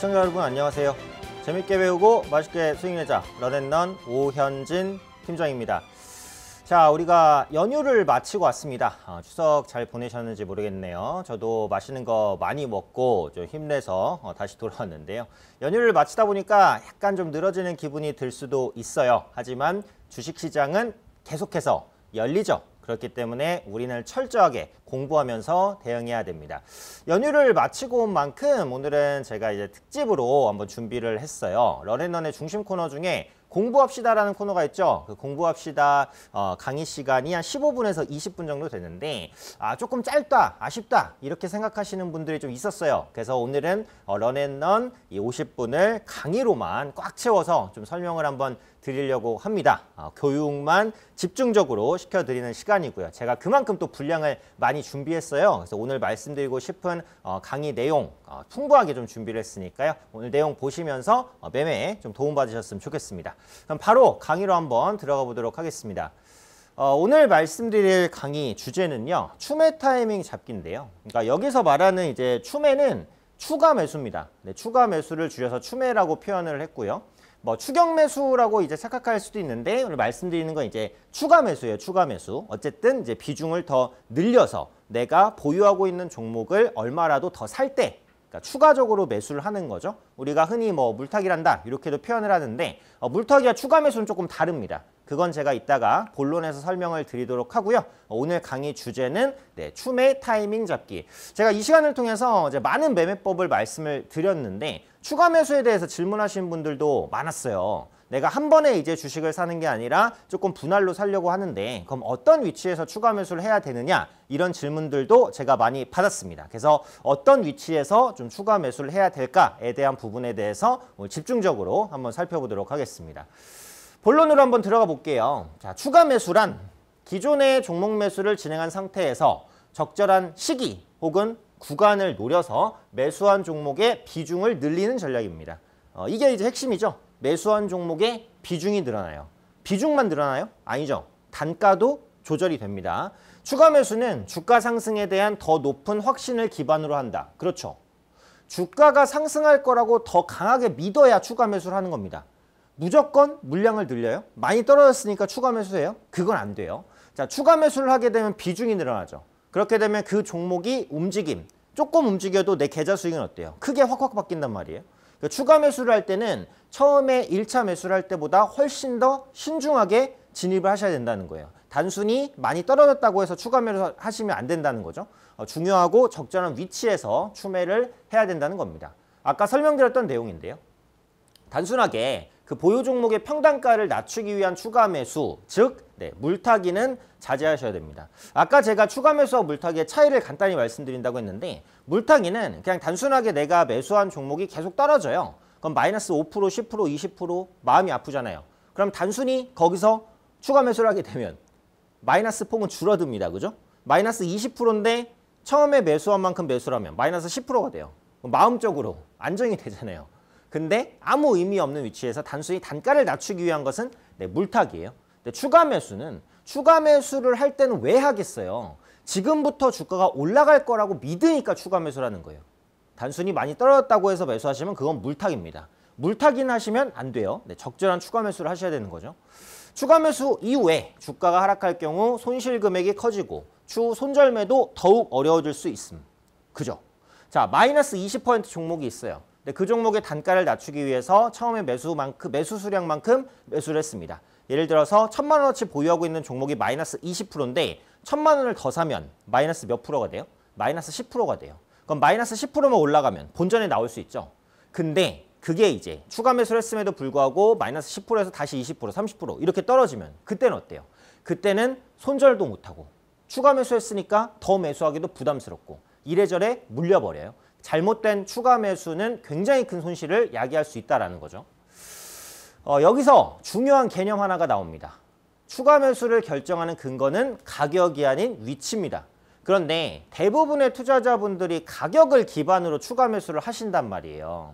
시청자 여러분 안녕하세요. 재밌게 배우고 맛있게 스윙내자 런앤런 오현진 팀장입니다. 자, 우리가 연휴를 마치고 왔습니다. 아, 추석 잘 보내셨는지 모르겠네요. 저도 맛있는 거 많이 먹고 좀 힘내서 어, 다시 돌아왔는데요. 연휴를 마치다 보니까 약간 좀 늘어지는 기분이 들 수도 있어요. 하지만 주식시장은 계속해서 열리죠. 그렇기 때문에 우리는 철저하게 공부하면서 대응해야 됩니다. 연휴를 마치고 온 만큼 오늘은 제가 이제 특집으로 한번 준비를 했어요. 런앤런의 중심 코너 중에 공부합시다라는 코너가 있죠. 그 공부합시다 어, 강의 시간이 한 15분에서 20분 정도 되는데 아 조금 짧다, 아쉽다 이렇게 생각하시는 분들이 좀 있었어요. 그래서 오늘은 런앤런 어, 이 50분을 강의로만 꽉 채워서 좀 설명을 한번 드리려고 합니다. 어, 교육만 집중적으로 시켜드리는 시간이고요. 제가 그만큼 또 분량을 많이 준비했어요. 그래서 오늘 말씀드리고 싶은 어, 강의 내용 어, 풍부하게 좀 준비를 했으니까요. 오늘 내용 보시면서 어, 매매에 좀 도움받으셨으면 좋겠습니다. 그럼 바로 강의로 한번 들어가 보도록 하겠습니다. 어, 오늘 말씀드릴 강의 주제는요. 추매 타이밍 잡기인데요. 그러니까 여기서 말하는 이제 추매는 추가 매수입니다. 네, 추가 매수를 줄여서 추매라고 표현을 했고요. 뭐 추경 매수라고 이제 착각할 수도 있는데 오늘 말씀드리는 건 이제 추가 매수예요. 추가 매수. 어쨌든 이제 비중을 더 늘려서 내가 보유하고 있는 종목을 얼마라도 더 살때 그러니까 추가적으로 매수를 하는 거죠. 우리가 흔히 뭐 물타기란다 이렇게도 표현을 하는데 어, 물타기와 추가 매수는 조금 다릅니다. 그건 제가 이따가 본론에서 설명을 드리도록 하고요. 어, 오늘 강의 주제는 네, 추매 타이밍 잡기. 제가 이 시간을 통해서 이제 많은 매매법을 말씀을 드렸는데 추가 매수에 대해서 질문하시는 분들도 많았어요. 내가 한 번에 이제 주식을 사는 게 아니라 조금 분할로 살려고 하는데 그럼 어떤 위치에서 추가 매수를 해야 되느냐 이런 질문들도 제가 많이 받았습니다. 그래서 어떤 위치에서 좀 추가 매수를 해야 될까에 대한 부분에 대해서 집중적으로 한번 살펴보도록 하겠습니다. 본론으로 한번 들어가 볼게요. 자, 추가 매수란 기존의 종목 매수를 진행한 상태에서 적절한 시기 혹은 구간을 노려서 매수한 종목의 비중을 늘리는 전략입니다. 어, 이게 이제 핵심이죠. 매수한 종목의 비중이 늘어나요. 비중만 늘어나요? 아니죠. 단가도 조절이 됩니다. 추가 매수는 주가 상승에 대한 더 높은 확신을 기반으로 한다. 그렇죠. 주가가 상승할 거라고 더 강하게 믿어야 추가 매수를 하는 겁니다. 무조건 물량을 늘려요? 많이 떨어졌으니까 추가 매수해요? 그건 안 돼요. 자, 추가 매수를 하게 되면 비중이 늘어나죠. 그렇게 되면 그 종목이 움직임, 조금 움직여도 내 계좌 수익은 어때요? 크게 확확 바뀐단 말이에요. 그러니까 추가 매수를 할 때는 처음에 1차 매수를 할 때보다 훨씬 더 신중하게 진입을 하셔야 된다는 거예요. 단순히 많이 떨어졌다고 해서 추가 매수 하시면 안 된다는 거죠. 어, 중요하고 적절한 위치에서 추매를 해야 된다는 겁니다. 아까 설명드렸던 내용인데요. 단순하게 그 보유 종목의 평단가를 낮추기 위한 추가 매수, 즉 네, 물타기는 자제하셔야 됩니다. 아까 제가 추가 매수와 물타기의 차이를 간단히 말씀드린다고 했는데 물타기는 그냥 단순하게 내가 매수한 종목이 계속 떨어져요. 그럼 마이너스 5%, 10%, 20% 마음이 아프잖아요. 그럼 단순히 거기서 추가 매수를 하게 되면 마이너스 폭은 줄어듭니다. 그죠? 마이너스 20%인데 처음에 매수한 만큼 매수를 하면 마이너스 10%가 돼요. 마음적으로 안정이 되잖아요. 근데 아무 의미 없는 위치에서 단순히 단가를 낮추기 위한 것은 네, 물타기예요. 근데 추가 매수는 추가 매수를 할 때는 왜 하겠어요? 지금부터 주가가 올라갈 거라고 믿으니까 추가 매수라는 거예요. 단순히 많이 떨어졌다고 해서 매수하시면 그건 물타기입니다. 물타기는 하시면 안 돼요. 네, 적절한 추가 매수를 하셔야 되는 거죠. 추가 매수 이후에 주가가 하락할 경우 손실 금액이 커지고 추후 손절매도 더욱 어려워질 수 있음. 그죠? 자, 마이너스 20% 종목이 있어요. 근데 그 종목의 단가를 낮추기 위해서 처음에 매수만큼, 매수 수량만큼 매수를 했습니다. 예를 들어서 천만 원어치 보유하고 있는 종목이 마이너스 20%인데 천만 원을 더 사면 마이너스 몇 프로가 돼요? 마이너스 10%가 돼요. 그럼 마이너스 10%만 올라가면 본전에 나올 수 있죠. 근데 그게 이제 추가 매수를 했음에도 불구하고 마이너스 10%에서 다시 20%, 30% 이렇게 떨어지면 그때는 어때요? 그때는 손절도 못하고 추가 매수했으니까 더 매수하기도 부담스럽고 이래저래 물려버려요. 잘못된 추가 매수는 굉장히 큰 손실을 야기할 수 있다는 라 거죠. 어, 여기서 중요한 개념 하나가 나옵니다. 추가 매수를 결정하는 근거는 가격이 아닌 위치입니다. 그런데 대부분의 투자자분들이 가격을 기반으로 추가 매수를 하신단 말이에요.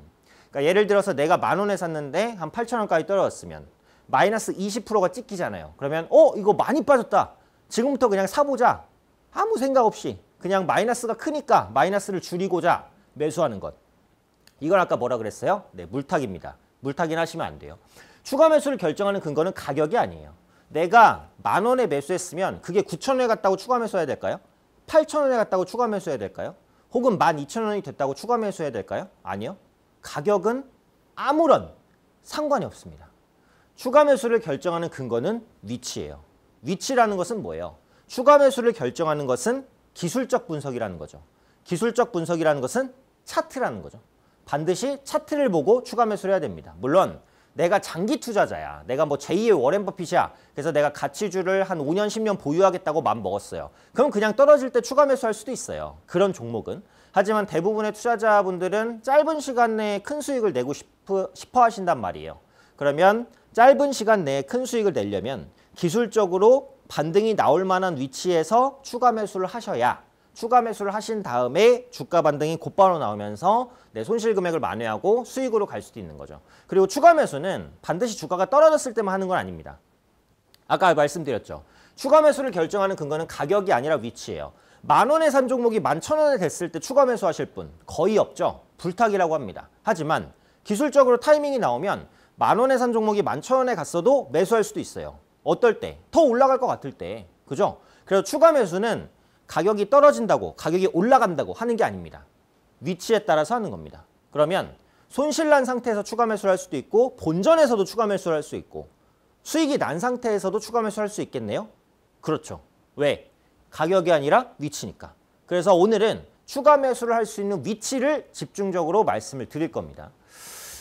그러니까 예를 들어서 내가 만 원에 샀는데 한 8천 원까지 떨어졌으면 마이너스 20%가 찍히잖아요. 그러면 어 이거 많이 빠졌다. 지금부터 그냥 사보자. 아무 생각 없이 그냥 마이너스가 크니까 마이너스를 줄이고자 매수하는 것. 이걸 아까 뭐라 그랬어요? 네, 물타기입니다. 물타기는 하시면 안 돼요. 추가 매수를 결정하는 근거는 가격이 아니에요. 내가 만 원에 매수했으면 그게 9천 원에 갔다고 추가 매수해야 될까요? 8천 원에 갔다고 추가 매수해야 될까요? 혹은 만2천원이 됐다고 추가 매수해야 될까요? 아니요. 가격은 아무런 상관이 없습니다. 추가 매수를 결정하는 근거는 위치예요. 위치라는 것은 뭐예요? 추가 매수를 결정하는 것은 기술적 분석이라는 거죠. 기술적 분석이라는 것은 차트라는 거죠. 반드시 차트를 보고 추가 매수를 해야 됩니다. 물론 내가 장기 투자자야. 내가 뭐 제2의 워렌 버핏이야. 그래서 내가 가치주를 한 5년, 10년 보유하겠다고 마음 먹었어요. 그럼 그냥 떨어질 때 추가 매수할 수도 있어요. 그런 종목은. 하지만 대부분의 투자자분들은 짧은 시간 내에 큰 수익을 내고 싶어, 싶어 하신단 말이에요. 그러면 짧은 시간 내에 큰 수익을 내려면 기술적으로 반등이 나올 만한 위치에서 추가 매수를 하셔야 추가 매수를 하신 다음에 주가 반등이 곧바로 나오면서 내 손실 금액을 만회하고 수익으로 갈 수도 있는 거죠. 그리고 추가 매수는 반드시 주가가 떨어졌을 때만 하는 건 아닙니다. 아까 말씀드렸죠. 추가 매수를 결정하는 근거는 가격이 아니라 위치예요. 만 원에 산 종목이 만 천 원에 됐을 때 추가 매수하실 분 거의 없죠. 불타기라고 합니다. 하지만 기술적으로 타이밍이 나오면 만 원에 산 종목이 만 천 원에 갔어도 매수할 수도 있어요. 어떨 때? 더 올라갈 것 같을 때. 그죠? 그래서 추가 매수는 가격이 떨어진다고 가격이 올라간다고 하는 게 아닙니다. 위치에 따라서 하는 겁니다. 그러면 손실난 상태에서 추가 매수를 할 수도 있고 본전에서도 추가 매수를 할 수 있고 수익이 난 상태에서도 추가 매수를 할 수 있겠네요. 그렇죠. 왜? 가격이 아니라 위치니까. 그래서 오늘은 추가 매수를 할 수 있는 위치를 집중적으로 말씀을 드릴 겁니다.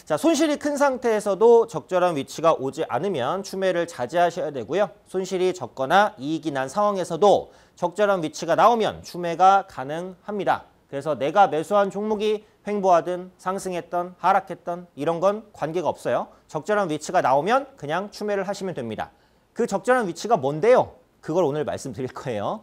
자, 손실이 큰 상태에서도 적절한 위치가 오지 않으면 추매를 자제하셔야 되고요. 손실이 적거나 이익이 난 상황에서도 적절한 위치가 나오면 추매가 가능합니다. 그래서 내가 매수한 종목이 횡보하든 상승했던 하락했던 이런 건 관계가 없어요. 적절한 위치가 나오면 그냥 추매를 하시면 됩니다. 그 적절한 위치가 뭔데요? 그걸 오늘 말씀드릴 거예요.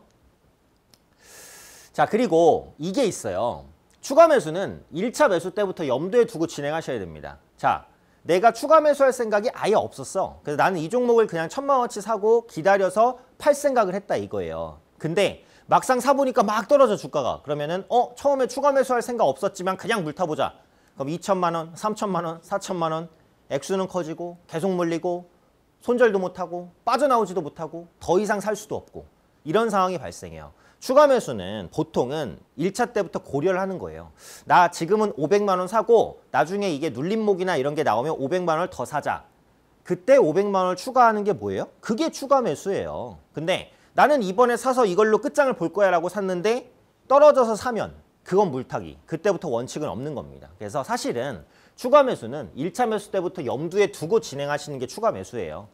자 그리고 이게 있어요. 추가 매수는 1차 매수 때부터 염두에 두고 진행하셔야 됩니다. 자 내가 추가 매수할 생각이 아예 없었어. 그래서 나는 이 종목을 그냥 천만 원치 사고 기다려서 팔 생각을 했다 이거예요. 근데 막상 사보니까 막 떨어져 주가가 그러면은 어 처음에 추가 매수할 생각 없었지만 그냥 물타보자 그럼 2천만 원, 3천만 원, 4천만 원 액수는 커지고 계속 물리고 손절도 못하고 빠져나오지도 못하고 더 이상 살 수도 없고 이런 상황이 발생해요 추가 매수는 보통은 1차 때부터 고려를 하는 거예요. 나 지금은 500만 원 사고 나중에 이게 눌림목이나 이런 게 나오면 500만 원을 더 사자. 그때 500만 원을 추가하는 게 뭐예요? 그게 추가 매수예요. 근데 나는 이번에 사서 이걸로 끝장을 볼 거야 라고 샀는데 떨어져서 사면 그건 물타기. 그때부터 원칙은 없는 겁니다. 그래서 사실은 추가 매수는 1차 매수 때부터 염두에 두고 진행하시는 게 추가 매수예요.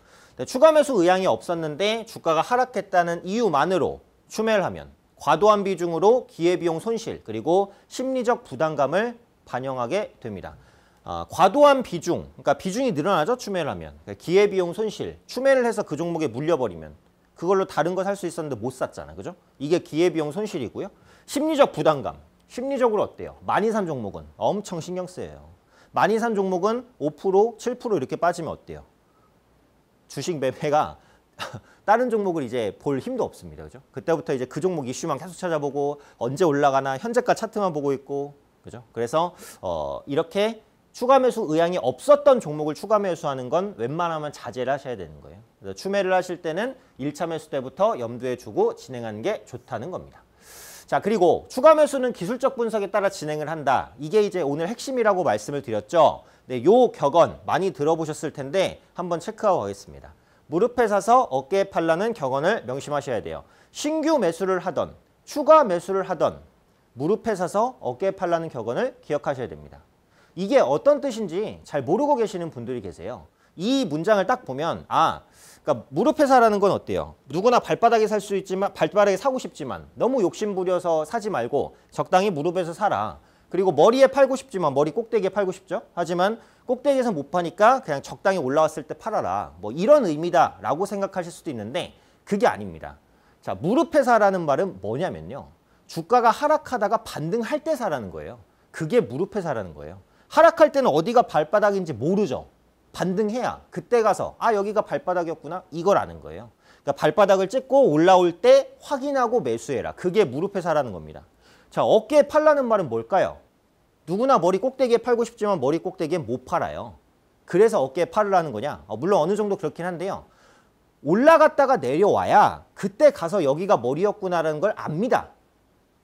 추가 매수 의향이 없었는데 주가가 하락했다는 이유만으로 추매를 하면 과도한 비중으로 기회비용 손실 그리고 심리적 부담감을 반영하게 됩니다. 어, 과도한 비중, 그러니까 비중이 늘어나죠, 추매를 하면. 그러니까 기회비용 손실, 추매를 해서 그 종목에 물려버리면 그걸로 다른 거 살 수 있었는데 못 샀잖아. 그죠? 이게 기회비용 손실이고요. 심리적 부담감. 심리적으로 어때요? 많이 산 종목은 엄청 신경 쓰여요. 많이 산 종목은 5%, 7% 이렇게 빠지면 어때요? 주식 매매가 다른 종목을 이제 볼 힘도 없습니다. 그죠? 그때부터 이제 그 종목 이슈만 계속 찾아보고 언제 올라가나 현재가 차트만 보고 있고 그죠? 그래서 어, 이렇게 추가 매수 의향이 없었던 종목을 추가 매수하는 건 웬만하면 자제를 하셔야 되는 거예요. 그래서 추매를 하실 때는 1차 매수 때부터 염두에 두고 진행하는 게 좋다는 겁니다. 자 그리고 추가 매수는 기술적 분석에 따라 진행을 한다. 이게 이제 오늘 핵심이라고 말씀을 드렸죠. 네, 요 격언 많이 들어보셨을 텐데 한번 체크하고 가겠습니다. 무릎에 사서 어깨에 팔라는 격언을 명심하셔야 돼요. 신규 매수를 하던 추가 매수를 하던 무릎에 사서 어깨에 팔라는 격언을 기억하셔야 됩니다. 이게 어떤 뜻인지 잘 모르고 계시는 분들이 계세요. 이 문장을 딱 보면 아 그러니까 무릎 회사라는 건 어때요? 누구나 발바닥에 살 수 있지만 발바닥에 사고 싶지만 너무 욕심 부려서 사지 말고 적당히 무릎에서 살아. 그리고 머리에 팔고 싶지만 머리 꼭대기에 팔고 싶죠. 하지만 꼭대기에서 못 파니까 그냥 적당히 올라왔을 때 팔아라. 뭐 이런 의미다라고 생각하실 수도 있는데 그게 아닙니다. 자, 무릎 회사라는 말은 뭐냐면요. 주가가 하락하다가 반등할 때 사라는 거예요. 그게 무릎 회사라는 거예요. 하락할 때는 어디가 발바닥인지 모르죠. 반등해야 그때 가서 아 여기가 발바닥이었구나 이걸 아는 거예요. 그러니까 발바닥을 찍고 올라올 때 확인하고 매수해라. 그게 무릎 에사라는 겁니다. 자 어깨에 팔라는 말은 뭘까요? 누구나 머리 꼭대기에 팔고 싶지만 머리 꼭대기에 못 팔아요. 그래서 어깨에 팔으라는 거냐? 어, 물론 어느 정도 그렇긴 한데요. 올라갔다가 내려와야 그때 가서 여기가 머리였구나라는 걸 압니다.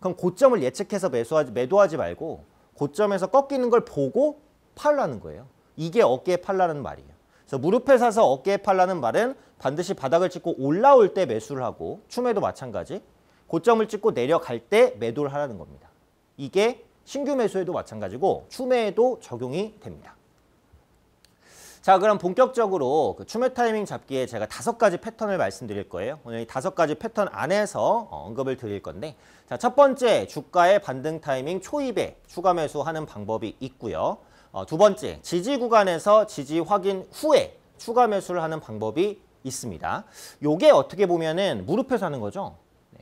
그럼 고점을 예측해서 매수하지, 매도하지 말고 고점에서 꺾이는 걸 보고 팔라는 거예요. 이게 어깨에 팔라는 말이에요. 그래서 무릎에 사서 어깨에 팔라는 말은 반드시 바닥을 찍고 올라올 때 매수를 하고 춤에도 마찬가지 고점을 찍고 내려갈 때 매도를 하라는 겁니다. 이게 신규 매수에도 마찬가지고 춤에도 적용이 됩니다. 자 그럼 본격적으로 그 추매 타이밍 잡기에 제가 다섯 가지 패턴을 말씀드릴 거예요. 오늘 이 다섯 가지 패턴 안에서 어, 언급을 드릴 건데 자 첫 번째 주가의 반등 타이밍 초입에 추가 매수하는 방법이 있고요. 어, 두 번째 지지 구간에서 지지 확인 후에 추가 매수를 하는 방법이 있습니다. 요게 어떻게 보면은 무릎에서 하는 거죠. 네.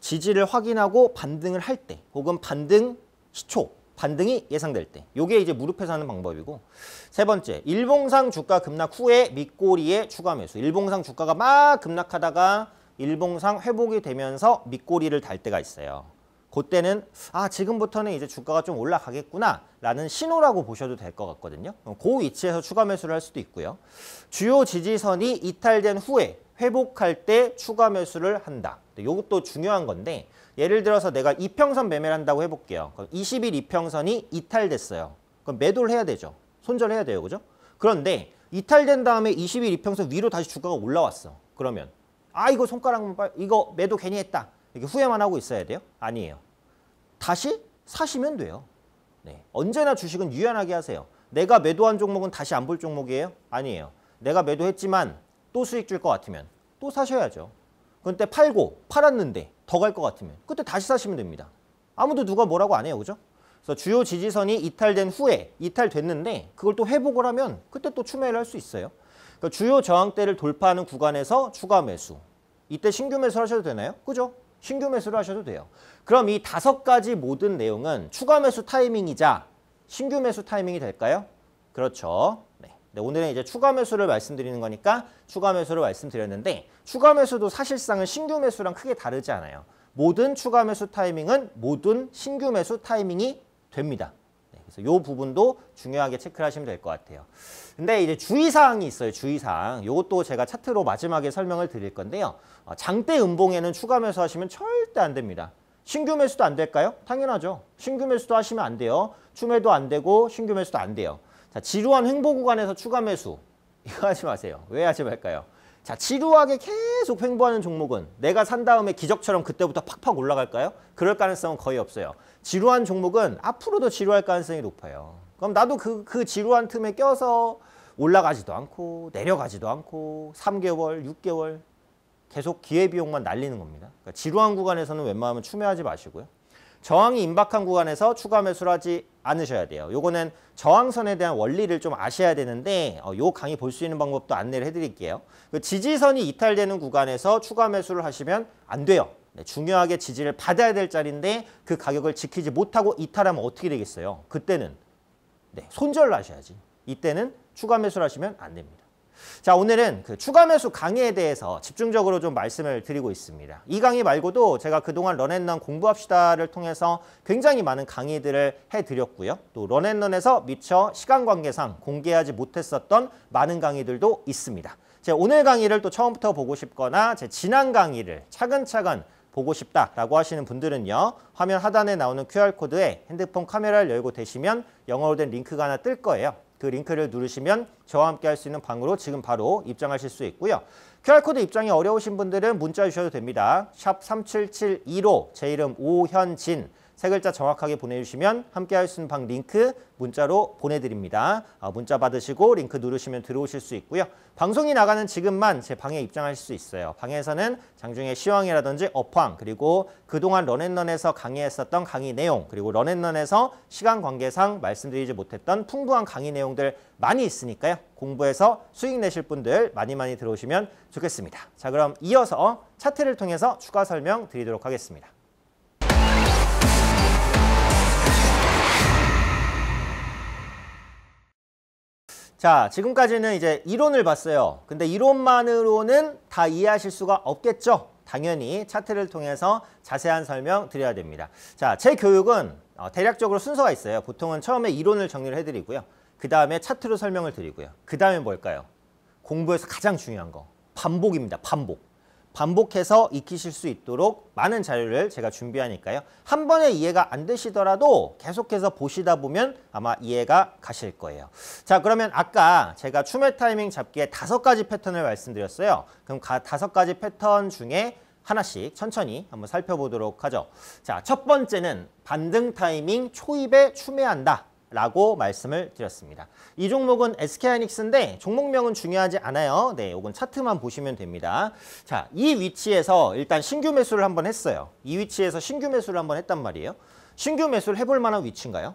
지지를 확인하고 반등을 할 때 혹은 반등 시초 반등이 예상될 때 요게 이제 무릎에서 하는 방법이고 세 번째 일봉상 주가 급락 후에 밑꼬리에 추가 매수 일봉상 주가가 막 급락하다가 일봉상 회복이 되면서 밑꼬리를 달 때가 있어요 그때는 아 지금부터는 이제 주가가 좀 올라가겠구나 라는 신호라고 보셔도 될 것 같거든요 그 위치에서 추가 매수를 할 수도 있고요 주요 지지선이 이탈된 후에 회복할 때 추가 매수를 한다 이것도 중요한 건데 예를 들어서 내가 이평선 매매를 한다고 해볼게요. 그럼 20일 이평선이 이탈됐어요. 그럼 매도를 해야 되죠. 손절해야 돼요. 그죠? 그런데 이탈된 다음에 20일 이평선 위로 다시 주가가 올라왔어. 그러면 아 이거 손가락만 빨 이거 매도 괜히 했다. 이렇게 후회만 하고 있어야 돼요? 아니에요. 다시 사시면 돼요. 네. 언제나 주식은 유연하게 하세요. 내가 매도한 종목은 다시 안 볼 종목이에요? 아니에요. 내가 매도했지만 또 수익 줄 것 같으면 또 사셔야죠. 그런데 팔고 팔았는데 더갈것 같으면 그때 다시 사시면 됩니다. 아무도 누가 뭐라고 안 해요. 그죠? 그래서 주요 지지선이 이탈된 후에 이탈됐는데 그걸 또 회복을 하면 그때 또 추매를 할 수 있어요. 그러니까 주요 저항대를 돌파하는 구간에서 추가 매수. 이때 신규 매수를 하셔도 되나요? 그죠? 신규 매수를 하셔도 돼요. 그럼 이 다섯 가지 모든 내용은 추가 매수 타이밍이자 신규 매수 타이밍이 될까요? 그렇죠. 네, 오늘은 이제 추가 매수를 말씀드리는 거니까 추가 매수를 말씀드렸는데 추가 매수도 사실상은 신규 매수랑 크게 다르지 않아요. 모든 추가 매수 타이밍은 모든 신규 매수 타이밍이 됩니다. 네, 그래서 이 부분도 중요하게 체크를 하시면 될 것 같아요. 근데 이제 주의사항이 있어요. 주의사항. 이것도 제가 차트로 마지막에 설명을 드릴 건데요. 어, 장대 음봉에는 추가 매수 하시면 절대 안 됩니다. 신규 매수도 안 될까요? 당연하죠. 신규 매수도 하시면 안 돼요. 추매도 안 되고 신규 매수도 안 돼요. 자, 지루한 횡보 구간에서 추가 매수. 이거 하지 마세요. 왜 하지 말까요? 자, 지루하게 계속 횡보하는 종목은 내가 산 다음에 기적처럼 그때부터 팍팍 올라갈까요? 그럴 가능성은 거의 없어요. 지루한 종목은 앞으로도 지루할 가능성이 높아요. 그럼 나도 그, 그 지루한 틈에 껴서 올라가지도 않고 내려가지도 않고 3개월, 6개월 계속 기회비용만 날리는 겁니다. 그러니까 지루한 구간에서는 웬만하면 추매하지 마시고요. 저항이 임박한 구간에서 추가 매수를 하지 않으셔야 돼요. 요거는 저항선에 대한 원리를 좀 아셔야 되는데 어, 요 강의 볼 수 있는 방법도 안내를 해드릴게요. 그 지지선이 이탈되는 구간에서 추가 매수를 하시면 안 돼요. 네, 중요하게 지지를 받아야 될 자리인데 그 가격을 지키지 못하고 이탈하면 어떻게 되겠어요? 그때는 네, 손절을 하셔야지. 이때는 추가 매수를 하시면 안 됩니다. 자 오늘은 그 추가 매수 강의에 대해서 집중적으로 좀 말씀을 드리고 있습니다. 이 강의 말고도 제가 그동안 런앤런 공부합시다를 통해서 굉장히 많은 강의들을 해드렸고요. 또 런앤런에서 미처 시간 관계상 공개하지 못했었던 많은 강의들도 있습니다. 제 오늘 강의를 또 처음부터 보고 싶거나 제 지난 강의를 차근차근 보고 싶다라고 하시는 분들은요. 화면 하단에 나오는 QR코드에 핸드폰 카메라를 열고 대시면 영어로 된 링크가 하나 뜰 거예요. 그 링크를 누르시면 저와 함께 할 수 있는 방으로 지금 바로 입장하실 수 있고요. QR코드 입장이 어려우신 분들은 문자 주셔도 됩니다. 샵 3 7 7 2 5제 이름 오현진 세 글자 정확하게 보내주시면 함께 할 수 있는 방 링크 문자로 보내드립니다. 아, 문자 받으시고 링크 누르시면 들어오실 수 있고요. 방송이 나가는 지금만 제 방에 입장할 수 있어요. 방에서는 장중의 시황이라든지 업황 그리고 그동안 런앤런에서 강의했었던 강의 내용 그리고 런앤런에서 시간 관계상 말씀드리지 못했던 풍부한 강의 내용들 많이 있으니까요. 공부해서 수익 내실 분들 많이 많이 들어오시면 좋겠습니다. 자 그럼 이어서 차트를 통해서 추가 설명 드리도록 하겠습니다. 자 지금까지는 이제 이론을 봤어요. 근데 이론만으로는 다 이해하실 수가 없겠죠. 당연히 차트를 통해서 자세한 설명 드려야 됩니다. 자, 제 교육은 어, 대략적으로 순서가 있어요. 보통은 처음에 이론을 정리를 해드리고요. 그 다음에 차트로 설명을 드리고요. 그 다음에 뭘까요? 공부에서 가장 중요한 거. 반복입니다. 반복. 반복해서 익히실 수 있도록 많은 자료를 제가 준비하니까요. 한 번에 이해가 안 되시더라도 계속해서 보시다 보면 아마 이해가 가실 거예요. 자 그러면 아까 제가 추매 타이밍 잡기에 다섯 가지 패턴을 말씀드렸어요. 그럼 다섯 가지 패턴 중에 하나씩 천천히 한번 살펴보도록 하죠. 자, 첫 번째는 반등 타이밍 초입에 추매한다. 라고 말씀을 드렸습니다. 이 종목은 SK하이닉스인데 종목명은 중요하지 않아요. 네, 요건 차트만 보시면 됩니다. 자, 이 위치에서 일단 신규 매수를 한번 했어요. 이 위치에서 신규 매수를 한번 했단 말이에요. 신규 매수를 해볼 만한 위치인가요?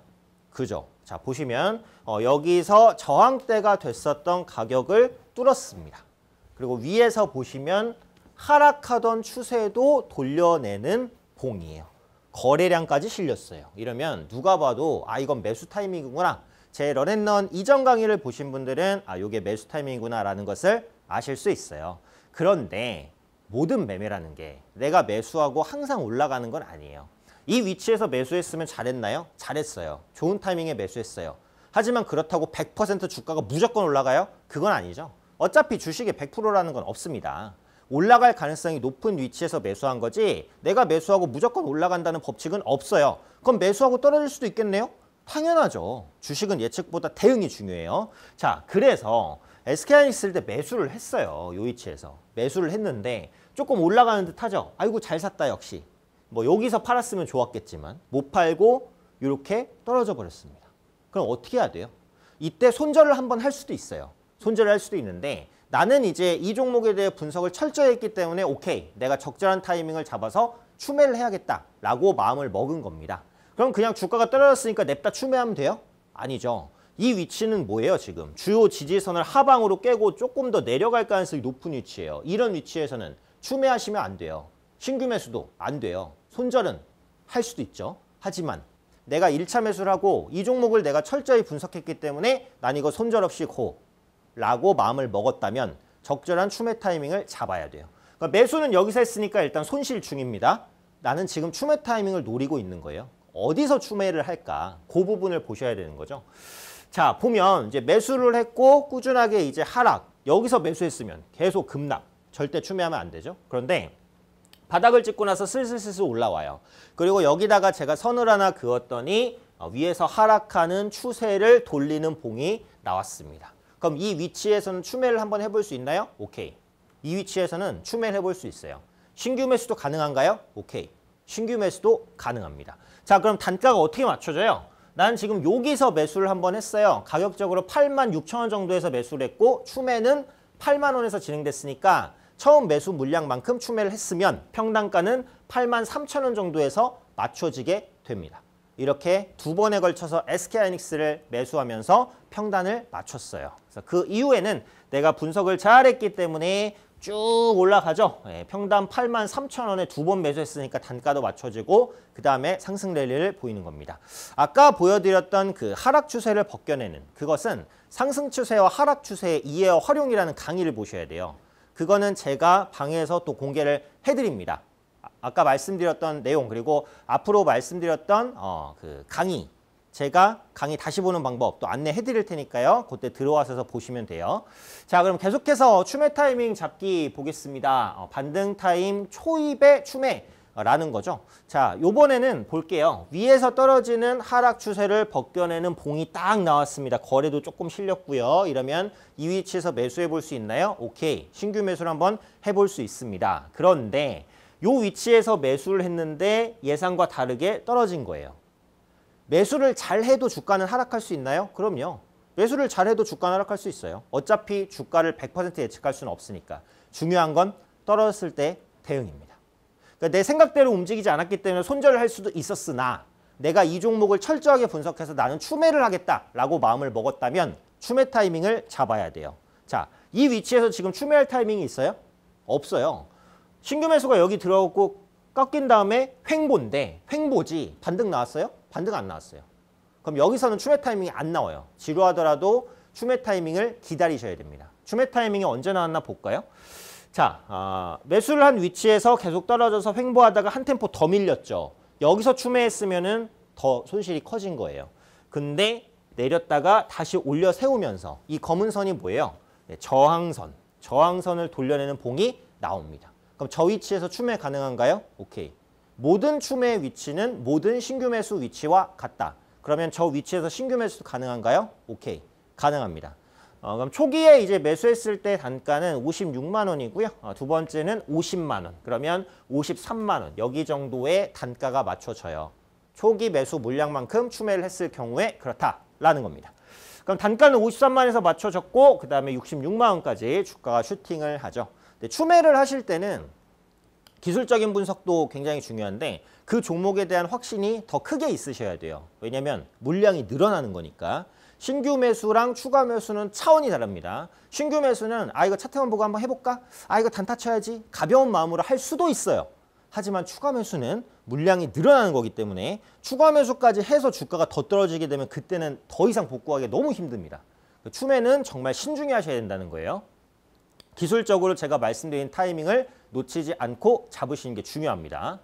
그죠. 자, 보시면 어, 여기서 저항대가 됐었던 가격을 뚫었습니다. 그리고 위에서 보시면 하락하던 추세도 돌려내는 봉이에요. 거래량까지 실렸어요. 이러면 누가 봐도 아 이건 매수 타이밍이구나. 제 런앤런 이전 강의를 보신 분들은 아 이게 매수 타이밍이구나라는 것을 아실 수 있어요. 그런데 모든 매매라는 게 내가 매수하고 항상 올라가는 건 아니에요. 이 위치에서 매수했으면 잘했나요? 잘했어요. 좋은 타이밍에 매수했어요. 하지만 그렇다고 100% 주가가 무조건 올라가요? 그건 아니죠. 어차피 주식에 100%라는 건 없습니다. 올라갈 가능성이 높은 위치에서 매수한 거지 내가 매수하고 무조건 올라간다는 법칙은 없어요. 그럼 매수하고 떨어질 수도 있겠네요? 당연하죠. 주식은 예측보다 대응이 중요해요. 자, 그래서 SK하이닉스를 때 매수를 했어요. 요 위치에서. 매수를 했는데 조금 올라가는 듯 하죠. 아이고 잘 샀다 역시. 뭐 여기서 팔았으면 좋았겠지만 못 팔고 이렇게 떨어져 버렸습니다. 그럼 어떻게 해야 돼요? 이때 손절을 한번 할 수도 있어요. 손절을 할 수도 있는데 나는 이제 이 종목에 대해 분석을 철저히 했기 때문에 오케이 내가 적절한 타이밍을 잡아서 추매를 해야겠다라고 마음을 먹은 겁니다. 그럼 그냥 주가가 떨어졌으니까 냅다 추매하면 돼요? 아니죠. 이 위치는 뭐예요 지금? 주요 지지선을 하방으로 깨고 조금 더 내려갈 가능성이 높은 위치예요. 이런 위치에서는 추매하시면 안 돼요. 신규 매수도 안 돼요. 손절은 할 수도 있죠. 하지만 내가 1차 매수를 하고 이 종목을 내가 철저히 분석했기 때문에 난 이거 손절 없이 고 라고 마음을 먹었다면 적절한 추매 타이밍을 잡아야 돼요. 그러니까 매수는 여기서 했으니까 일단 손실 중입니다. 나는 지금 추매 타이밍을 노리고 있는 거예요. 어디서 추매를 할까? 그 부분을 보셔야 되는 거죠. 자, 보면 이제 매수를 했고 꾸준하게 이제 하락. 여기서 매수했으면 계속 급락. 절대 추매하면 안 되죠. 그런데 바닥을 찍고 나서 슬슬슬슬 올라와요. 그리고 여기다가 제가 선을 하나 그었더니 어, 위에서 하락하는 추세를 돌리는 봉이 나왔습니다. 그럼 이 위치에서는 추매를 한번 해볼 수 있나요? 오케이. 이 위치에서는 추매를 해볼 수 있어요. 신규 매수도 가능한가요? 오케이. 신규 매수도 가능합니다. 자 그럼 단가가 어떻게 맞춰져요? 난 지금 여기서 매수를 한번 했어요. 가격적으로 8만 6천 원 정도에서 매수를 했고 추매는 8만 원에서 진행됐으니까 처음 매수 물량만큼 추매를 했으면 평당가는 8만 3천 원 정도에서 맞춰지게 됩니다. 이렇게 두 번에 걸쳐서 SK하이닉스를 매수하면서 평단을 맞췄어요. 그래서 그 이후에는 내가 분석을 잘했기 때문에 쭉 올라가죠. 예, 평단 8만 3천 원에 두 번 매수했으니까 단가도 맞춰지고 그 다음에 상승 랠리를 보이는 겁니다. 아까 보여드렸던 그 하락 추세를 벗겨내는 그것은 상승 추세와 하락 추세의 이해와 활용이라는 강의를 보셔야 돼요. 그거는 제가 방에서 또 공개를 해드립니다. 아까 말씀드렸던 내용 그리고 앞으로 말씀드렸던 어, 그 강의 제가 강의 다시 보는 방법 또 안내해 드릴 테니까요. 그때 들어와서 보시면 돼요. 자 그럼 계속해서 추매 타이밍 잡기 보겠습니다. 어, 반등 타임 초입의 추매 어, 라는 거죠. 자, 요번에는 볼게요. 위에서 떨어지는 하락 추세를 벗겨내는 봉이 딱 나왔습니다. 거래도 조금 실렸고요. 이러면 이 위치에서 매수해 볼 수 있나요? 오케이. 신규 매수를 한번 해 볼 수 있습니다. 그런데 요 위치에서 매수를 했는데 예상과 다르게 떨어진 거예요. 매수를 잘 해도 주가는 하락할 수 있나요? 그럼요. 매수를 잘 해도 주가는 하락할 수 있어요. 어차피 주가를 100% 예측할 수는 없으니까. 중요한 건 떨어졌을 때 대응입니다. 그러니까 내 생각대로 움직이지 않았기 때문에 손절을 할 수도 있었으나 내가 이 종목을 철저하게 분석해서 나는 추매를 하겠다라고 마음을 먹었다면 추매 타이밍을 잡아야 돼요. 자, 이 위치에서 지금 추매할 타이밍이 있어요? 없어요. 신규 매수가 여기 들어오고 꺾인 다음에 횡보인데 횡보지 반등 나왔어요? 반등 안 나왔어요. 그럼 여기서는 추매 타이밍이 안 나와요. 지루하더라도 추매 타이밍을 기다리셔야 됩니다. 추매 타이밍이 언제 나왔나 볼까요? 자, 아, 매수를 한 위치에서 계속 떨어져서 횡보하다가 한 템포 더 밀렸죠. 여기서 추매했으면 은더 손실이 커진 거예요. 근데 내렸다가 다시 올려 세우면서 이 검은 선이 뭐예요? 네, 저항선, 저항선을 돌려내는 봉이 나옵니다. 그럼 저 위치에서 추매 가능한가요? 오케이. 모든 추매의 위치는 모든 신규 매수 위치와 같다. 그러면 저 위치에서 신규 매수도 가능한가요? 오케이. 가능합니다. 어, 그럼 초기에 이제 매수했을 때 단가는 56만 원이고요. 어, 두 번째는 50만 원. 그러면 53만 원. 여기 정도의 단가가 맞춰져요. 초기 매수 물량만큼 추매를 했을 경우에 그렇다라는 겁니다. 그럼 단가는 53만에서 원 맞춰졌고 그 다음에 66만 원까지 주가가 슈팅을 하죠. 근데 네, 추매를 하실 때는 기술적인 분석도 굉장히 중요한데 그 종목에 대한 확신이 더 크게 있으셔야 돼요. 왜냐하면 물량이 늘어나는 거니까. 신규 매수랑 추가 매수는 차원이 다릅니다. 신규 매수는 아 이거 차트만 보고 한번 해볼까? 아 이거 단타 쳐야지 가벼운 마음으로 할 수도 있어요. 하지만 추가 매수는 물량이 늘어나는 거기 때문에 추가 매수까지 해서 주가가 더 떨어지게 되면 그때는 더 이상 복구하기 너무 힘듭니다. 그 추매는 정말 신중히 하셔야 된다는 거예요. 기술적으로 제가 말씀드린 타이밍을 놓치지 않고 잡으시는 게 중요합니다.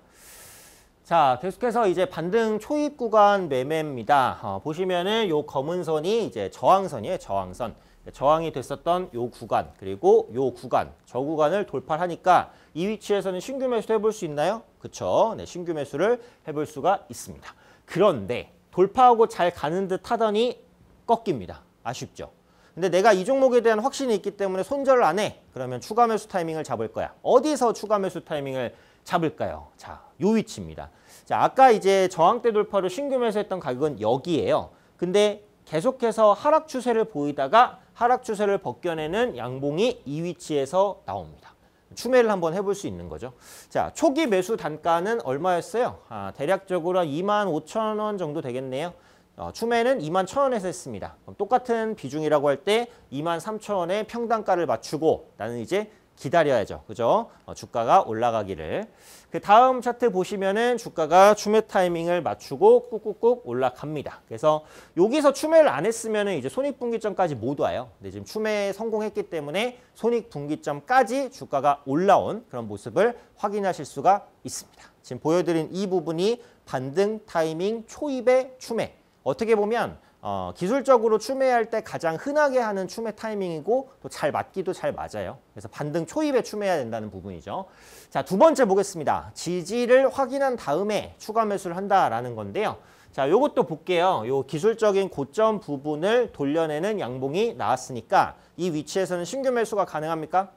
자, 계속해서 이제 반등 초입 구간 매매입니다. 어, 보시면은 요 검은 선이 이제 저항선이에요, 저항선. 저항이 됐었던 요 구간, 그리고 요 구간, 저 구간을 돌파하니까 이 위치에서는 신규 매수도 해볼 수 있나요? 그쵸. 네, 신규 매수를 해볼 수가 있습니다. 그런데 돌파하고 잘 가는 듯 하더니 꺾입니다. 아쉽죠. 근데 내가 이 종목에 대한 확신이 있기 때문에 손절을 안 해. 그러면 추가 매수 타이밍을 잡을 거야. 어디서 추가 매수 타이밍을 잡을까요? 자, 요 위치입니다. 자, 아까 이제 저항대 돌파로 신규 매수했던 가격은 여기예요. 근데 계속해서 하락 추세를 보이다가 하락 추세를 벗겨내는 양봉이 이 위치에서 나옵니다. 추매를 한번 해볼 수 있는 거죠. 자, 초기 매수 단가는 얼마였어요? 아, 대략적으로 2만 5천 원 정도 되겠네요. 어, 추매는 2만 천원에서 했습니다. 똑같은 비중이라고 할 때 2만 3천 원의 평단가를 맞추고 나는 이제 기다려야죠. 그죠? 어, 주가가 올라가기를. 그 다음 차트 보시면은 주가가 추매 타이밍을 맞추고 꾹꾹꾹 올라갑니다. 그래서 여기서 추매를 안 했으면은 이제 손익분기점까지 못 와요. 근데 지금 추매에 성공했기 때문에 손익분기점까지 주가가 올라온 그런 모습을 확인하실 수가 있습니다. 지금 보여드린 이 부분이 반등 타이밍 초입의 추매 어떻게 보면 어, 기술적으로 추매할 때 가장 흔하게 하는 추매 타이밍이고 또 잘 맞기도 잘 맞아요. 그래서 반등 초입에 추매해야 된다는 부분이죠. 자, 두 번째 보겠습니다. 지지를 확인한 다음에 추가 매수를 한다라는 건데요. 자, 요것도 볼게요. 요 기술적인 고점 부분을 돌려내는 양봉이 나왔으니까 이 위치에서는 신규 매수가 가능합니까?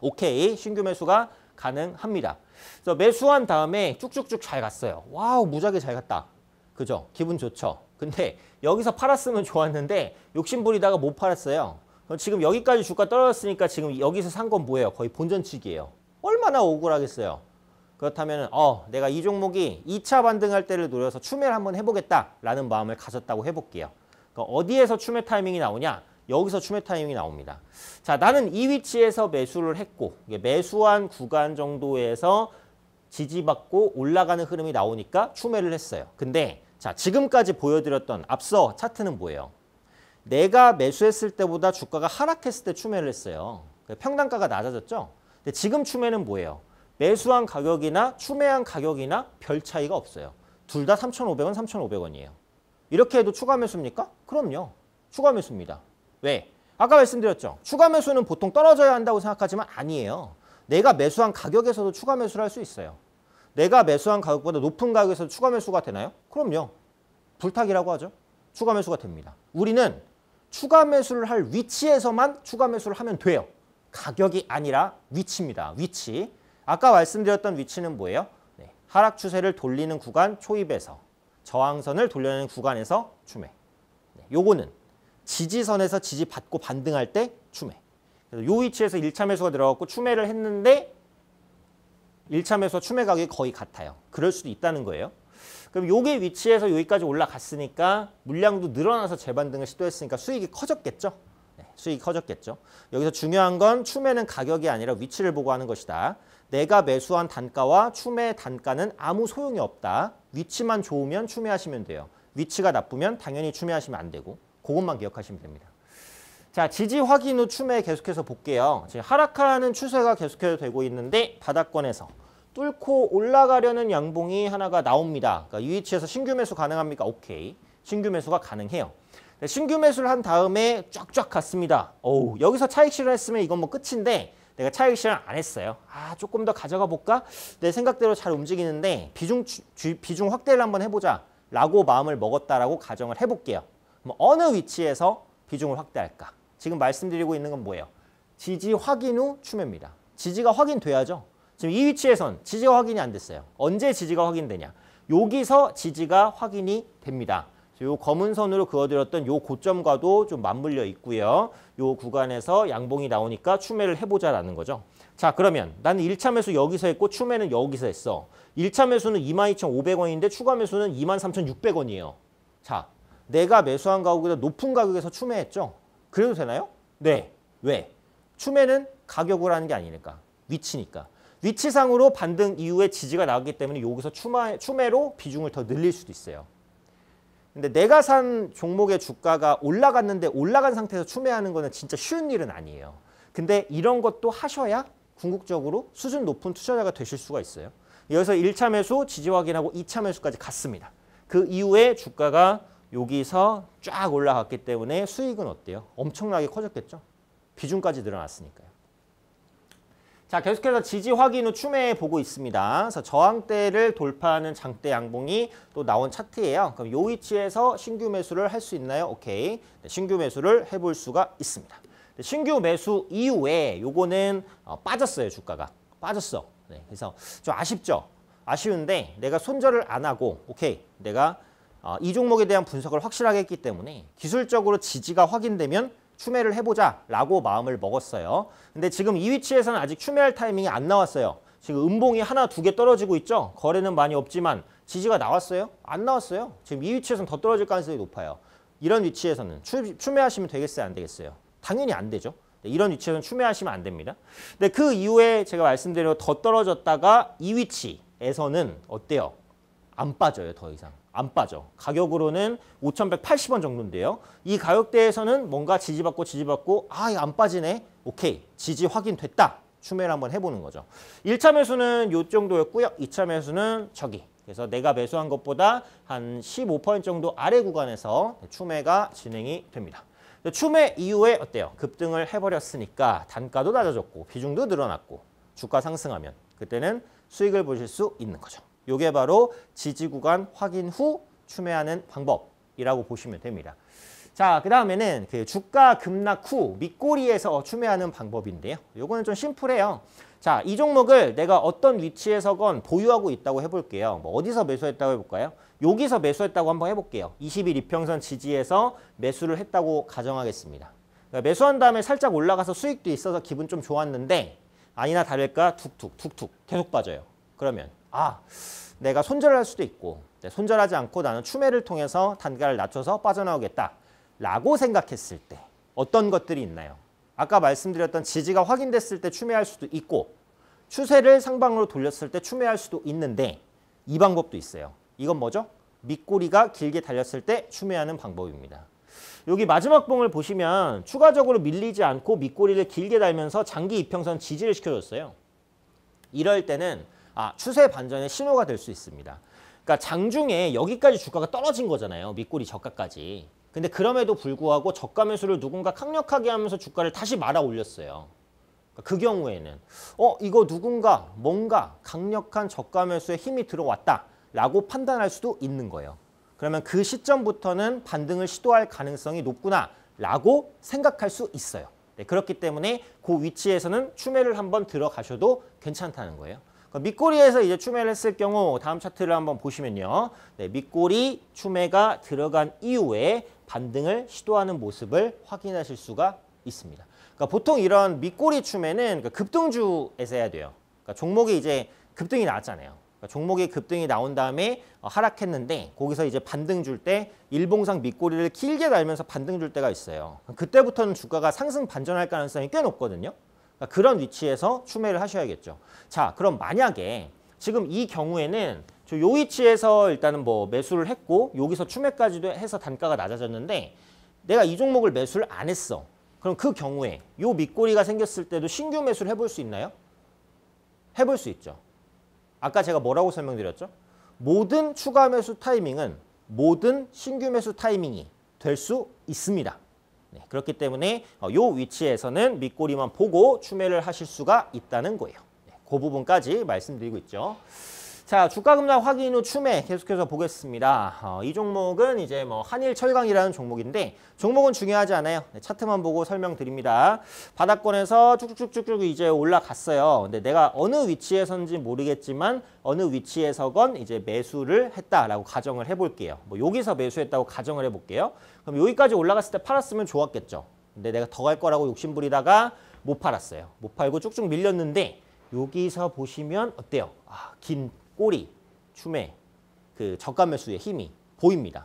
오케이. 신규 매수가 가능합니다. 그래서 매수한 다음에 쭉쭉쭉 잘 갔어요. 와우, 무지하게 잘 갔다. 그죠? 기분 좋죠? 근데 여기서 팔았으면 좋았는데 욕심부리다가 못 팔았어요. 그럼 지금 여기까지 주가 떨어졌으니까 지금 여기서 산 건 뭐예요? 거의 본전치기예요. 얼마나 억울하겠어요. 그렇다면 어 내가 이 종목이 2차 반등할 때를 노려서 추매를 한번 해보겠다라는 마음을 가졌다고 해볼게요. 그러 그러니까 어디에서 추매 타이밍이 나오냐? 여기서 추매 타이밍이 나옵니다. 자 나는 이 위치에서 매수를 했고 매수한 구간 정도에서 지지받고 올라가는 흐름이 나오니까 추매를 했어요. 근데 자, 지금까지 보여드렸던 앞서 차트는 뭐예요? 내가 매수했을 때보다 주가가 하락했을 때 추매를 했어요. 그러니까 평단가가 낮아졌죠? 근데 지금 추매는 뭐예요? 매수한 가격이나 추매한 가격이나 별 차이가 없어요. 둘 다 3,500원, 3,500원이에요. 이렇게 해도 추가 매수입니까? 그럼요. 추가 매수입니다. 왜? 아까 말씀드렸죠. 추가 매수는 보통 떨어져야 한다고 생각하지만 아니에요. 내가 매수한 가격에서도 추가 매수를 할 수 있어요. 내가 매수한 가격보다 높은 가격에서 추가 매수가 되나요? 그럼요. 불타기라고 하죠. 추가 매수가 됩니다. 우리는 추가 매수를 할 위치에서만 추가 매수를 하면 돼요. 가격이 아니라 위치입니다. 위치. 아까 말씀드렸던 위치는 뭐예요? 네. 하락 추세를 돌리는 구간 초입에서 저항선을 돌려내는 구간에서 추매. 네. 요거는 지지선에서 지지받고 반등할 때 추매. 그래서 요 위치에서 1차 매수가 들어갔고 추매를 했는데 1차 매수와 추매 가격이 거의 같아요. 그럴 수도 있다는 거예요. 그럼 요게 위치에서 여기까지 올라갔으니까 물량도 늘어나서 재반등을 시도했으니까 수익이 커졌겠죠. 네, 수익이 커졌겠죠. 여기서 중요한 건 추매는 가격이 아니라 위치를 보고 하는 것이다. 내가 매수한 단가와 추매 단가는 아무 소용이 없다. 위치만 좋으면 추매하시면 돼요. 위치가 나쁘면 당연히 추매하시면 안 되고 그것만 기억하시면 됩니다. 자 지지 확인 후 추매 계속해서 볼게요. 지금 하락하는 추세가 계속해서 되고 있는데 바닥권에서 뚫고 올라가려는 양봉이 하나가 나옵니다. 그러니까 이 위치에서 신규 매수 가능합니까? 오케이. 신규 매수가 가능해요. 네, 신규 매수를 한 다음에 쫙쫙 갔습니다. 어우, 여기서 차익 실현했으면 이건 뭐 끝인데 내가 차익 실현 안 했어요. 아, 조금 더 가져가 볼까? 내 생각대로 잘 움직이는데 비중 주, 비중 확대를 한번 해보자. 라고 마음을 먹었다라고 가정을 해볼게요. 그럼 어느 위치에서 비중을 확대할까? 지금 말씀드리고 있는 건 뭐예요? 지지 확인 후 추매입니다. 지지가 확인돼야죠. 지금 이 위치에선 지지가 확인이 안 됐어요. 언제 지지가 확인되냐? 여기서 지지가 확인이 됩니다. 요 검은 선으로 그어드렸던 요 고점과도 좀 맞물려 있고요. 이 구간에서 양봉이 나오니까 추매를 해보자라는 거죠. 자 그러면 나는 1차 매수 여기서 했고 추매는 여기서 했어. 1차 매수는 22,500원인데 추가 매수는 23,600원이에요. 자 내가 매수한 가격보다 높은 가격에서 추매했죠. 그래도 되나요? 네. 왜? 춤에는 가격으로 하는 게 아니니까. 위치니까. 위치상으로 반등 이후에 지지가 나왔기 때문에 여기서 추마, 추매로 비중을 더 늘릴 수도 있어요. 근데 내가 산 종목의 주가가 올라갔는데 올라간 상태에서 추매하는 거는 진짜 쉬운 일은 아니에요. 근데 이런 것도 하셔야 궁극적으로 수준 높은 투자자가 되실 수가 있어요. 여기서 1차 매수 지지 확인하고 2차 매수까지 갔습니다. 그 이후에 주가가 여기서 쫙 올라갔기 때문에 수익은 어때요? 엄청나게 커졌겠죠? 비중까지 늘어났으니까요. 자, 계속해서 지지 확인 후 추매 보고 있습니다. 그래서 저항대를 돌파하는 장대 양봉이 또 나온 차트예요. 그럼 요 위치에서 신규 매수를 할 수 있나요? 오케이. 네, 신규 매수를 해볼 수가 있습니다. 네, 신규 매수 이후에 요거는 어, 빠졌어요, 주가가. 빠졌어. 네, 그래서 좀 아쉽죠? 아쉬운데 내가 손절을 안 하고 오케이. 내가 아, 이 종목에 대한 분석을 확실하게 했기 때문에 기술적으로 지지가 확인되면 추매를 해보자 라고 마음을 먹었어요. 근데 지금 이 위치에서는 아직 추매할 타이밍이 안 나왔어요. 지금 음봉이 하나 두 개 떨어지고 있죠. 거래는 많이 없지만 지지가 나왔어요? 안 나왔어요. 지금 이 위치에서는 더 떨어질 가능성이 높아요. 이런 위치에서는 추, 추매하시면 되겠어요? 안 되겠어요? 당연히 안 되죠. 네, 이런 위치에서는 추매하시면 안 됩니다. 근데 그 이후에 제가 말씀드린 더 떨어졌다가 이 위치에서는 어때요? 안 빠져요, 더 이상. 안 빠져. 가격으로는 5,180원 정도인데요. 이 가격대에서는 뭔가 지지받고 지지받고 아, 안 빠지네. 오케이. 지지 확인됐다. 추매를 한번 해보는 거죠. 1차 매수는 이 정도였고요. 2차 매수는 저기. 그래서 내가 매수한 것보다 한 15% 정도 아래 구간에서 추매가 진행이 됩니다. 추매 이후에 어때요? 급등을 해버렸으니까 단가도 낮아졌고 비중도 늘어났고 주가 상승하면 그때는 수익을 보실 수 있는 거죠. 이게 바로 지지구간 확인 후 추매하는 방법이라고 보시면 됩니다. 자, 그 다음에는 그 주가 급락 후 밑꼬리에서 추매하는 방법인데요. 요거는 좀 심플해요. 자, 이 종목을 내가 어떤 위치에서건 보유하고 있다고 해볼게요. 뭐 어디서 매수했다고 해볼까요? 여기서 매수했다고 한번 해볼게요. 20일 이평선 지지에서 매수를 했다고 가정하겠습니다. 그러니까 매수한 다음에 살짝 올라가서 수익도 있어서 기분 좀 좋았는데 아니나 다를까 툭툭 툭툭 계속 빠져요. 그러면 아 내가 손절할 수도 있고 손절하지 않고 나는 추매를 통해서 단가를 낮춰서 빠져나오겠다 라고 생각했을 때 어떤 것들이 있나요? 아까 말씀드렸던 지지가 확인됐을 때 추매할 수도 있고 추세를 상방으로 돌렸을 때 추매할 수도 있는데 이 방법도 있어요. 이건 뭐죠? 밑꼬리가 길게 달렸을 때 추매하는 방법입니다. 여기 마지막 봉을 보시면 추가적으로 밀리지 않고 밑꼬리를 길게 달면서 장기 입평선 지지를 시켜줬어요. 이럴 때는 아, 추세 반전의 신호가 될 수 있습니다. 그러니까 장중에 여기까지 주가가 떨어진 거잖아요. 밑꼬리 저가까지. 근데 그럼에도 불구하고 저가 매수를 누군가 강력하게 하면서 주가를 다시 말아 올렸어요. 그러니까 그 경우에는 어 이거 누군가 뭔가 강력한 저가 매수에 힘이 들어왔다라고 판단할 수도 있는 거예요. 그러면 그 시점부터는 반등을 시도할 가능성이 높구나라고 생각할 수 있어요. 네, 그렇기 때문에 그 위치에서는 추매를 한번 들어가셔도 괜찮다는 거예요. 밑꼬리에서 이제 추매를 했을 경우 다음 차트를 한번 보시면요. 네, 밑꼬리 추매가 들어간 이후에 반등을 시도하는 모습을 확인하실 수가 있습니다. 그러니까 보통 이런 밑꼬리 추매는 그러니까 급등주에서 해야 돼요. 그러니까 종목이 이제 급등이 나왔잖아요. 그러니까 종목이 급등이 나온 다음에 어, 하락했는데 거기서 이제 반등 줄 때 일봉상 밑꼬리를 길게 달면서 반등 줄 때가 있어요. 그때부터는 주가가 상승 반전할 가능성이 꽤 높거든요. 그러니까 그런 위치에서 추매를 하셔야겠죠. 자, 그럼 만약에 지금 이 경우에는 저 요 위치에서 일단은 뭐 매수를 했고 여기서 추매까지도 해서 단가가 낮아졌는데 내가 이 종목을 매수를 안 했어. 그럼 그 경우에 요 밑꼬리가 생겼을 때도 신규 매수를 해볼 수 있나요? 해볼 수 있죠. 아까 제가 뭐라고 설명드렸죠? 모든 추가 매수 타이밍은 모든 신규 매수 타이밍이 될 수 있습니다. 네, 그렇기 때문에 어, 요 위치에서는 밑꼬리만 보고 추매를 하실 수가 있다는 거예요. 네, 그 부분까지 말씀드리고 있죠. 자, 주가 급락 확인 후 추매 계속해서 보겠습니다. 어, 이 종목은 이제 뭐 한일 철강이라는 종목인데 종목은 중요하지 않아요. 네, 차트만 보고 설명드립니다. 바닥권에서 쭉쭉쭉쭉 이제 올라갔어요. 근데 내가 어느 위치에선지 모르겠지만 어느 위치에서건 이제 매수를 했다라고 가정을 해볼게요. 뭐 여기서 매수했다고 가정을 해볼게요. 그럼 여기까지 올라갔을 때 팔았으면 좋았겠죠. 근데 내가 더 갈 거라고 욕심부리다가 못 팔았어요. 못 팔고 쭉쭉 밀렸는데 여기서 보시면 어때요? 아, 긴 꼬리, 추매, 그 저가 매수의 힘이 보입니다.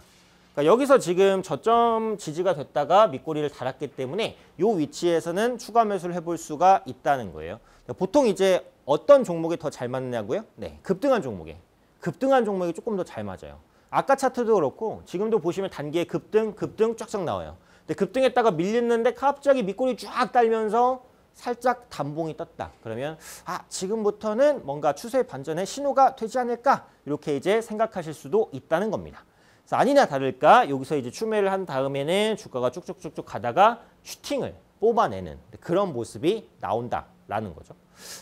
그러니까 여기서 지금 저점 지지가 됐다가 밑꼬리를 달았기 때문에 이 위치에서는 추가 매수를 해볼 수가 있다는 거예요. 그러니까 보통 이제 어떤 종목이 더 잘 맞느냐고요? 네, 급등한 종목에. 급등한 종목이 조금 더 잘 맞아요. 아까 차트도 그렇고 지금도 보시면 단기에 급등, 급등 쫙쫙 나와요. 근데 급등했다가 밀렸는데 갑자기 밑꼬리 쫙 달면서 살짝 단봉이 떴다. 그러면 아 지금부터는 뭔가 추세 반전의 신호가 되지 않을까 이렇게 이제 생각하실 수도 있다는 겁니다. 그래서 아니나 다를까 여기서 이제 추매를 한 다음에는 주가가 쭉쭉쭉쭉 가다가 슈팅을 뽑아내는 그런 모습이 나온다라는 거죠.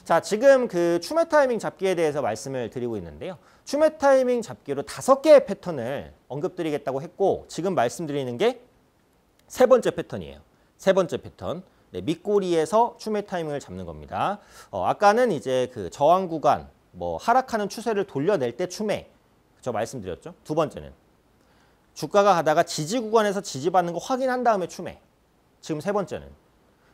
자 지금 그 추매 타이밍 잡기에 대해서 말씀을 드리고 있는데요. 추매 타이밍 잡기로 다섯 개의 패턴을 언급드리겠다고 했고 지금 말씀드리는 게 세 번째 패턴이에요. 세 번째 패턴. 네, 밑꼬리에서 추매 타이밍을 잡는 겁니다. 어, 아까는 이제 그 저항 구간, 뭐 하락하는 추세를 돌려낼 때 추매, 저 말씀드렸죠. 두 번째는 주가가 가다가 지지 구간에서 지지받는 거 확인한 다음에 추매. 지금 세 번째는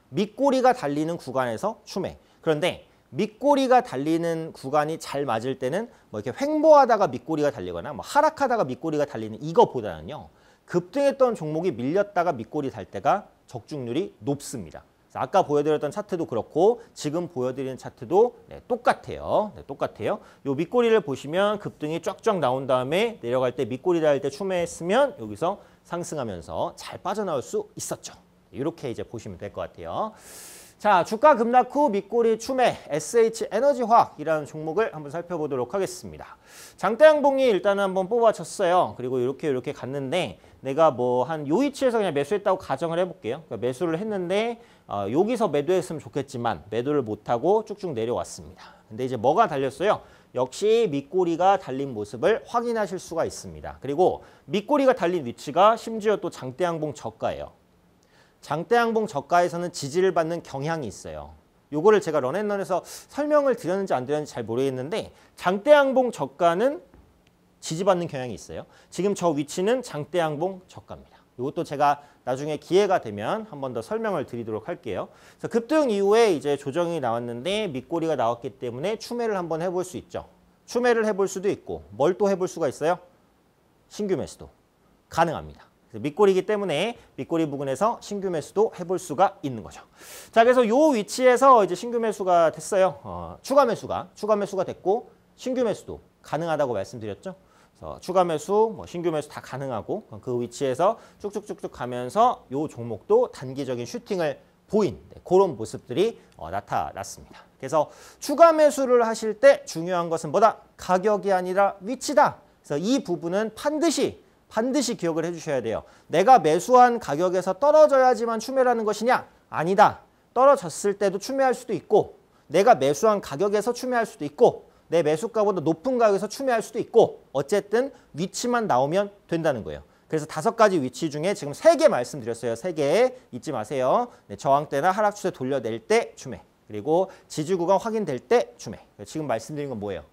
밑꼬리가 달리는 구간에서 추매. 그런데 밑꼬리가 달리는 구간이 잘 맞을 때는 뭐 이렇게 횡보하다가 밑꼬리가 달리거나 뭐 하락하다가 밑꼬리가 달리는 이거보다는요. 급등했던 종목이 밀렸다가 밑꼬리 달 때가 적중률이 높습니다. 아까 보여드렸던 차트도 그렇고 지금 보여드리는 차트도 네, 똑같아요. 네, 똑같아요. 요 밑꼬리를 보시면 급등이 쫙쫙 나온 다음에 내려갈 때 밑꼬리 닿을 때 추매했으면 여기서 상승하면서 잘 빠져나올 수 있었죠. 이렇게 이제 보시면 될 것 같아요. 자, 주가 급락 후 밑꼬리 추매 SH 에너지화학이라는 종목을 한번 살펴보도록 하겠습니다. 장대 양봉이 일단 한번 뽑아쳤어요. 그리고 이렇게 이렇게 갔는데 내가 뭐 한 요 위치에서 그냥 매수했다고 가정을 해볼게요. 그러니까 매수를 했는데 어, 여기서 매도했으면 좋겠지만 매도를 못하고 쭉쭉 내려왔습니다. 근데 이제 뭐가 달렸어요? 역시 밑꼬리가 달린 모습을 확인하실 수가 있습니다. 그리고 밑꼬리가 달린 위치가 심지어 또장대항봉 저가예요. 장대항봉 저가에서는 지지를 받는 경향이 있어요. 요거를 제가 런앤런에서 설명을 드렸는지 안 드렸는지 잘 모르겠는데 장대항봉 저가는 지지받는 경향이 있어요. 지금 저 위치는 장대양봉 저가입니다. 이것도 제가 나중에 기회가 되면 한 번 더 설명을 드리도록 할게요. 그래서 급등 이후에 이제 조정이 나왔는데 밑꼬리가 나왔기 때문에 추매를 한 번 해볼 수 있죠. 추매를 해볼 수도 있고 뭘 또 해볼 수가 있어요? 신규 매수도 가능합니다. 밑골이기 때문에 밑골이 부근에서 신규 매수도 해볼 수가 있는 거죠. 자, 그래서 요 위치에서 이제 신규 매수가 됐어요. 어, 추가 매수가, 추가 매수가 됐고, 신규 매수도 가능하다고 말씀드렸죠. 추가 매수, 뭐 신규 매수 다 가능하고 그 위치에서 쭉쭉쭉쭉 가면서 이 종목도 단기적인 슈팅을 보인 네, 그런 모습들이 어, 나타났습니다. 그래서 추가 매수를 하실 때 중요한 것은 뭐다? 가격이 아니라 위치다. 그래서 이 부분은 반드시 반드시 기억을 해주셔야 돼요. 내가 매수한 가격에서 떨어져야지만 추매라는 것이냐? 아니다. 떨어졌을 때도 추매할 수도 있고 내가 매수한 가격에서 추매할 수도 있고 내 매수가보다 높은 가격에서 추매할 수도 있고 어쨌든 위치만 나오면 된다는 거예요. 그래서 다섯 가지 위치 중에 지금 세 개 말씀드렸어요. 세 개 잊지 마세요. 네, 저항대나 하락 추세 돌려낼 때 추매. 그리고 지지 구간 확인될 때 추매. 지금 말씀드린 건 뭐예요?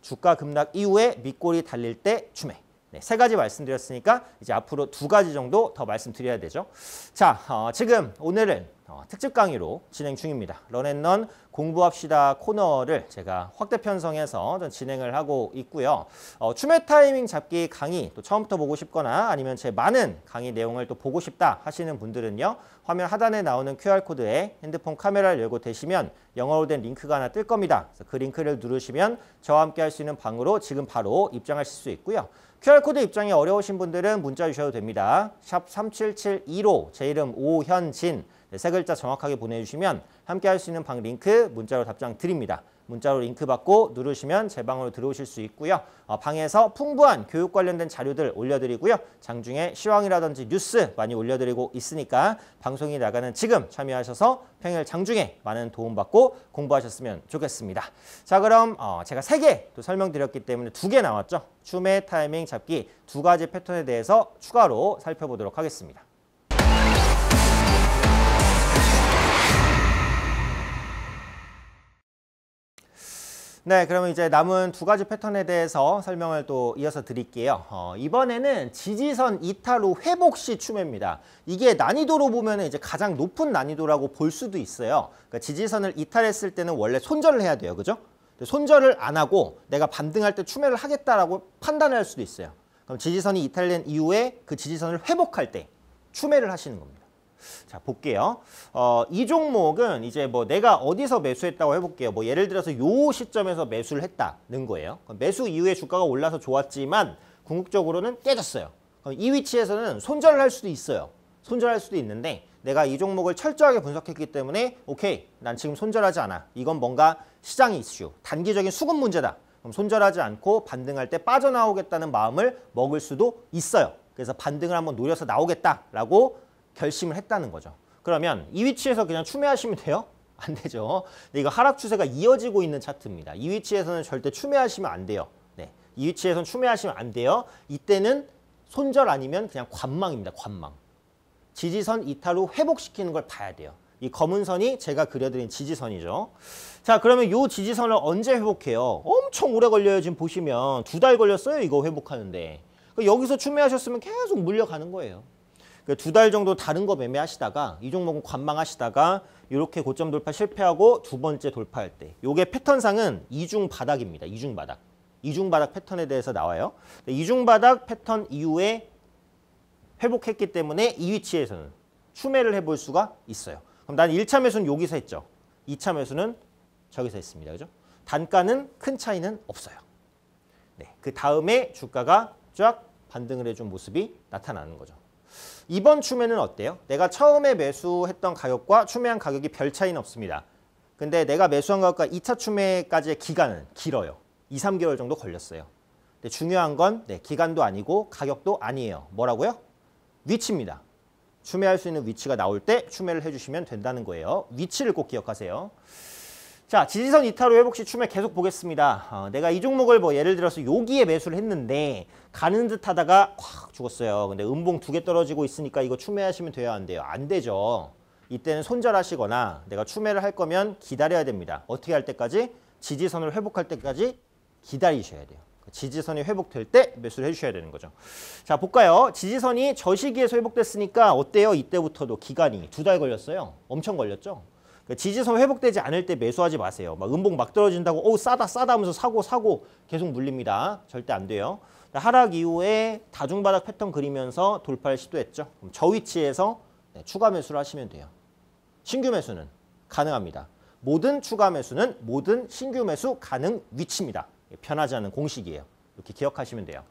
주가 급락 이후에 밑골이 달릴 때 추매. 네, 세 가지 말씀드렸으니까 이제 앞으로 두 가지 정도 더 말씀드려야 되죠. 자, 어, 지금 오늘은 어, 특집 강의로 진행 중입니다. 런앤런 공부합시다 코너를 제가 확대 편성해서 좀 진행을 하고 있고요. 어, 추매 타이밍 잡기 강의 또 처음부터 보고 싶거나 아니면 제 많은 강의 내용을 또 보고 싶다 하시는 분들은요. 화면 하단에 나오는 QR코드에 핸드폰 카메라를 열고 대시면 영어로 된 링크가 하나 뜰 겁니다. 그래서 그 링크를 누르시면 저와 함께 할 수 있는 방으로 지금 바로 입장하실 수 있고요. QR코드 입장이 어려우신 분들은 문자 주셔도 됩니다. 샵 3772로 제 이름 오현진 세 글자 정확하게 보내주시면 함께 할 수 있는 방 링크 문자로 답장 드립니다. 문자로 링크 받고 누르시면 제 방으로 들어오실 수 있고요. 어, 방에서 풍부한 교육 관련된 자료들 올려드리고요. 장중에 시황이라든지 뉴스 많이 올려드리고 있으니까 방송이 나가는 지금 참여하셔서 평일 장중에 많은 도움받고 공부하셨으면 좋겠습니다. 자 그럼 어, 제가 세 개 또 설명드렸기 때문에 두 개 나왔죠. 춤의 타이밍 잡기 두 가지 패턴에 대해서 추가로 살펴보도록 하겠습니다. 네, 그러면 이제 남은 두 가지 패턴에 대해서 설명을 또 이어서 드릴게요. 어, 이번에는 지지선 이탈 후 회복 시 추매입니다. 이게 난이도로 보면 이제 가장 높은 난이도라고 볼 수도 있어요. 그러니까 지지선을 이탈했을 때는 원래 손절을 해야 돼요. 그죠? 손절을 안 하고 내가 반등할 때 추매를 하겠다라고 판단할 수도 있어요. 그럼 지지선이 이탈된 이후에 그 지지선을 회복할 때 추매를 하시는 겁니다. 자, 볼게요. 어, 이 종목은 이제 뭐 내가 어디서 매수했다고 해볼게요. 뭐 예를 들어서 요 시점에서 매수를 했다는 거예요. 매수 이후에 주가가 올라서 좋았지만 궁극적으로는 깨졌어요. 이 위치에서는 손절을 할 수도 있어요. 손절할 수도 있는데 내가 이 종목을 철저하게 분석했기 때문에 오케이 난 지금 손절하지 않아 이건 뭔가 시장 이슈 단기적인 수급 문제다 그럼 손절하지 않고 반등할 때 빠져나오겠다는 마음을 먹을 수도 있어요 그래서 반등을 한번 노려서 나오겠다라고 결심을 했다는 거죠. 그러면 이 위치에서 그냥 추매하시면 돼요? 안 되죠. 이거 하락 추세가 이어지고 있는 차트입니다. 이 위치에서는 절대 추매하시면 안 돼요. 네. 이 위치에서는 추매하시면 안 돼요. 이때는 손절 아니면 그냥 관망입니다. 관망. 지지선 이탈 후 회복시키는 걸 봐야 돼요. 이 검은 선이 제가 그려드린 지지선이죠. 자 그러면 이 지지선을 언제 회복해요? 엄청 오래 걸려요. 지금 보시면 두 달 걸렸어요. 이거 회복하는데. 그러니까 여기서 추매하셨으면 계속 물려가는 거예요. 그 두달 정도 다른 거 매매하시다가 이 종목은 관망하시다가 이렇게 고점 돌파 실패하고 두 번째 돌파할 때 요게 패턴상은 이중 바닥입니다. 이중 바닥. 이중 바닥 패턴에 대해서 나와요. 이중 바닥 패턴 이후에 회복했기 때문에 이 위치에서는 추매를 해볼 수가 있어요. 그럼 난 1차 매수는 여기서 했죠. 2차 매수는 저기서 했습니다. 그죠? 단가는 큰 차이는 없어요. 네, 그 다음에 주가가 쫙 반등을 해준 모습이 나타나는 거죠. 이번 추매는 어때요? 내가 처음에 매수했던 가격과 추매한 가격이 별 차이는 없습니다. 근데 내가 매수한 가격과 2차 추매까지의 기간은 길어요. 2, 3개월 정도 걸렸어요. 근데 중요한 건 네, 기간도 아니고 가격도 아니에요. 뭐라고요? 위치입니다. 추매할 수 있는 위치가 나올 때 추매를 해주시면 된다는 거예요. 위치를 꼭 기억하세요. 자 지지선 이탈후 회복 시춤에 계속 보겠습니다. 어, 내가 이 종목을 뭐 예를 들어서 여기에 매수를 했는데 가는 듯 하다가 콱 죽었어요. 근데 음봉 두 개 떨어지고 있으니까 이거 추매하시면 돼요안 돼요. 안 되죠. 이때는 손절하시거나 내가 추매를 할 거면 기다려야 됩니다. 어떻게 할 때까지? 지지선을 회복할 때까지 기다리셔야 돼요. 그러니까 지지선이 회복될 때 매수를 해주셔야 되는 거죠. 자 볼까요? 지지선이 저 시기에서 회복됐으니까 어때요? 이때부터도 기간이 두 달 걸렸어요. 엄청 걸렸죠? 그러니까 지지선 회복되지 않을 때 매수하지 마세요. 막 음봉 막 떨어진다고 오 싸다 싸다 하면서 사고 사고 계속 물립니다. 절대 안 돼요. 하락 이후에 다중바닥 패턴 그리면서 돌파를 시도했죠. 저 위치에서 네, 추가 매수를 하시면 돼요. 신규 매수는 가능합니다. 모든 추가 매수는 모든 신규 매수 가능 위치입니다. 편하지 않은 공식이에요. 이렇게 기억하시면 돼요.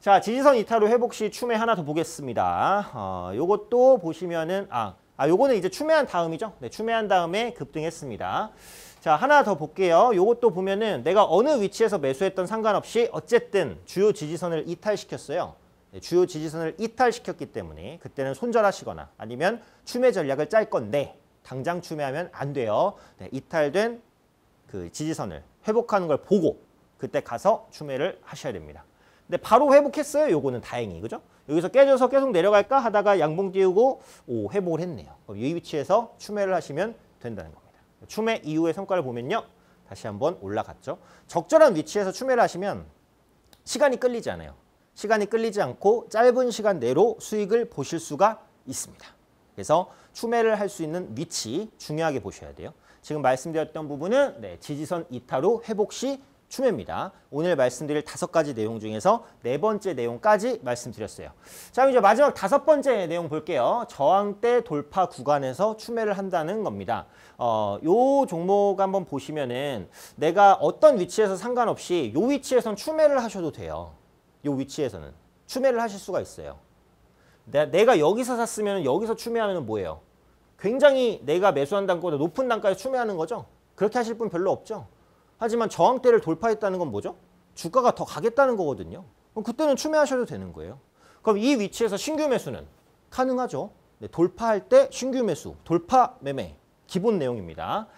자, 지지선 이탈후 회복 시 춤에 하나 더 보겠습니다. 어, 요것도 보시면은 아, 아, 요거는 이제 추매한 다음이죠. 네, 추매한 다음에 급등했습니다. 자, 하나 더 볼게요. 요것도 보면은 내가 어느 위치에서 매수했던 상관없이 어쨌든 주요 지지선을 이탈시켰어요. 네, 주요 지지선을 이탈시켰기 때문에 그때는 손절하시거나 아니면 추매 전략을 짤 건데 당장 추매하면 안 돼요. 네, 이탈된 그 지지선을 회복하는 걸 보고 그때 가서 추매를 하셔야 됩니다. 근데 바로 회복했어요. 요거는 다행히. 그죠? 여기서 깨져서 계속 내려갈까 하다가 양봉 띄우고 오 회복을 했네요. 이 위치에서 추매를 하시면 된다는 겁니다. 추매 이후의 성과를 보면요. 다시 한번 올라갔죠. 적절한 위치에서 추매를 하시면 시간이 끌리지 않아요. 시간이 끌리지 않고 짧은 시간 내로 수익을 보실 수가 있습니다. 그래서 추매를 할 수 있는 위치 중요하게 보셔야 돼요. 지금 말씀드렸던 부분은 네, 지지선 이탈로 회복 시 추매입니다. 오늘 말씀드릴 다섯 가지 내용 중에서 네 번째 내용까지 말씀드렸어요. 자, 이제 마지막 다섯 번째 내용 볼게요. 저항대 돌파 구간에서 추매를 한다는 겁니다. 어, 요 종목 한번 보시면은 내가 어떤 위치에서 상관없이 요 위치에선 추매를 하셔도 돼요. 요 위치에서는 추매를 하실 수가 있어요. 내가 여기서 샀으면 여기서 추매하면 뭐예요? 굉장히 내가 매수한 단가보다 높은 단가에 추매하는 거죠. 그렇게 하실 분 별로 없죠. 하지만 저항대를 돌파했다는 건 뭐죠? 주가가 더 가겠다는 거거든요. 그럼 그때는 추매하셔도 되는 거예요. 그럼 이 위치에서 신규 매수는 가능하죠. 네, 돌파할 때 신규 매수, 돌파 매매, 기본 내용입니다.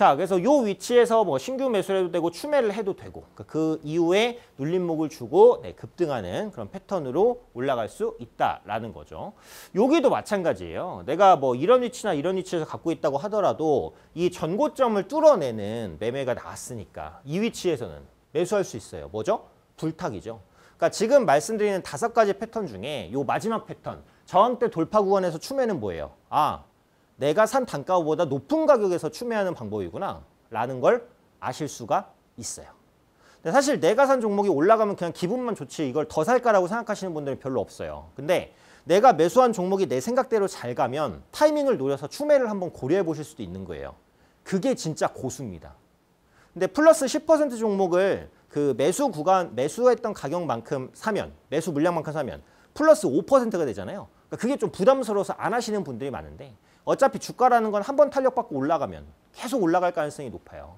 자, 그래서 요 위치에서 뭐 신규 매수를 해도 되고 추매를 해도 되고 그러니까 그 이후에 눌림목을 주고 네, 급등하는 그런 패턴으로 올라갈 수 있다라는 거죠. 여기도 마찬가지예요. 내가 뭐 이런 위치나 이런 위치에서 갖고 있다고 하더라도 이 전고점을 뚫어내는 매매가 나왔으니까 이 위치에서는 매수할 수 있어요. 뭐죠? 불타기죠 그러니까 지금 말씀드리는 다섯 가지 패턴 중에 요 마지막 패턴 저항대 돌파 구간에서 추매는 뭐예요? 아 내가 산 단가보다 높은 가격에서 추매하는 방법이구나 라는 걸 아실 수가 있어요. 근데 사실 내가 산 종목이 올라가면 그냥 기분만 좋지 이걸 더 살까라고 생각하시는 분들은 별로 없어요. 근데 내가 매수한 종목이 내 생각대로 잘 가면 타이밍을 노려서 추매를 한번 고려해 보실 수도 있는 거예요. 그게 진짜 고수입니다. 근데 플러스 10% 종목을 그 매수 구간, 매수했던 가격만큼 사면, 매수 물량만큼 사면 플러스 5%가 되잖아요. 그러니까 그게 좀 부담스러워서 안 하시는 분들이 많은데 어차피 주가라는 건 한 번 탄력받고 올라가면 계속 올라갈 가능성이 높아요.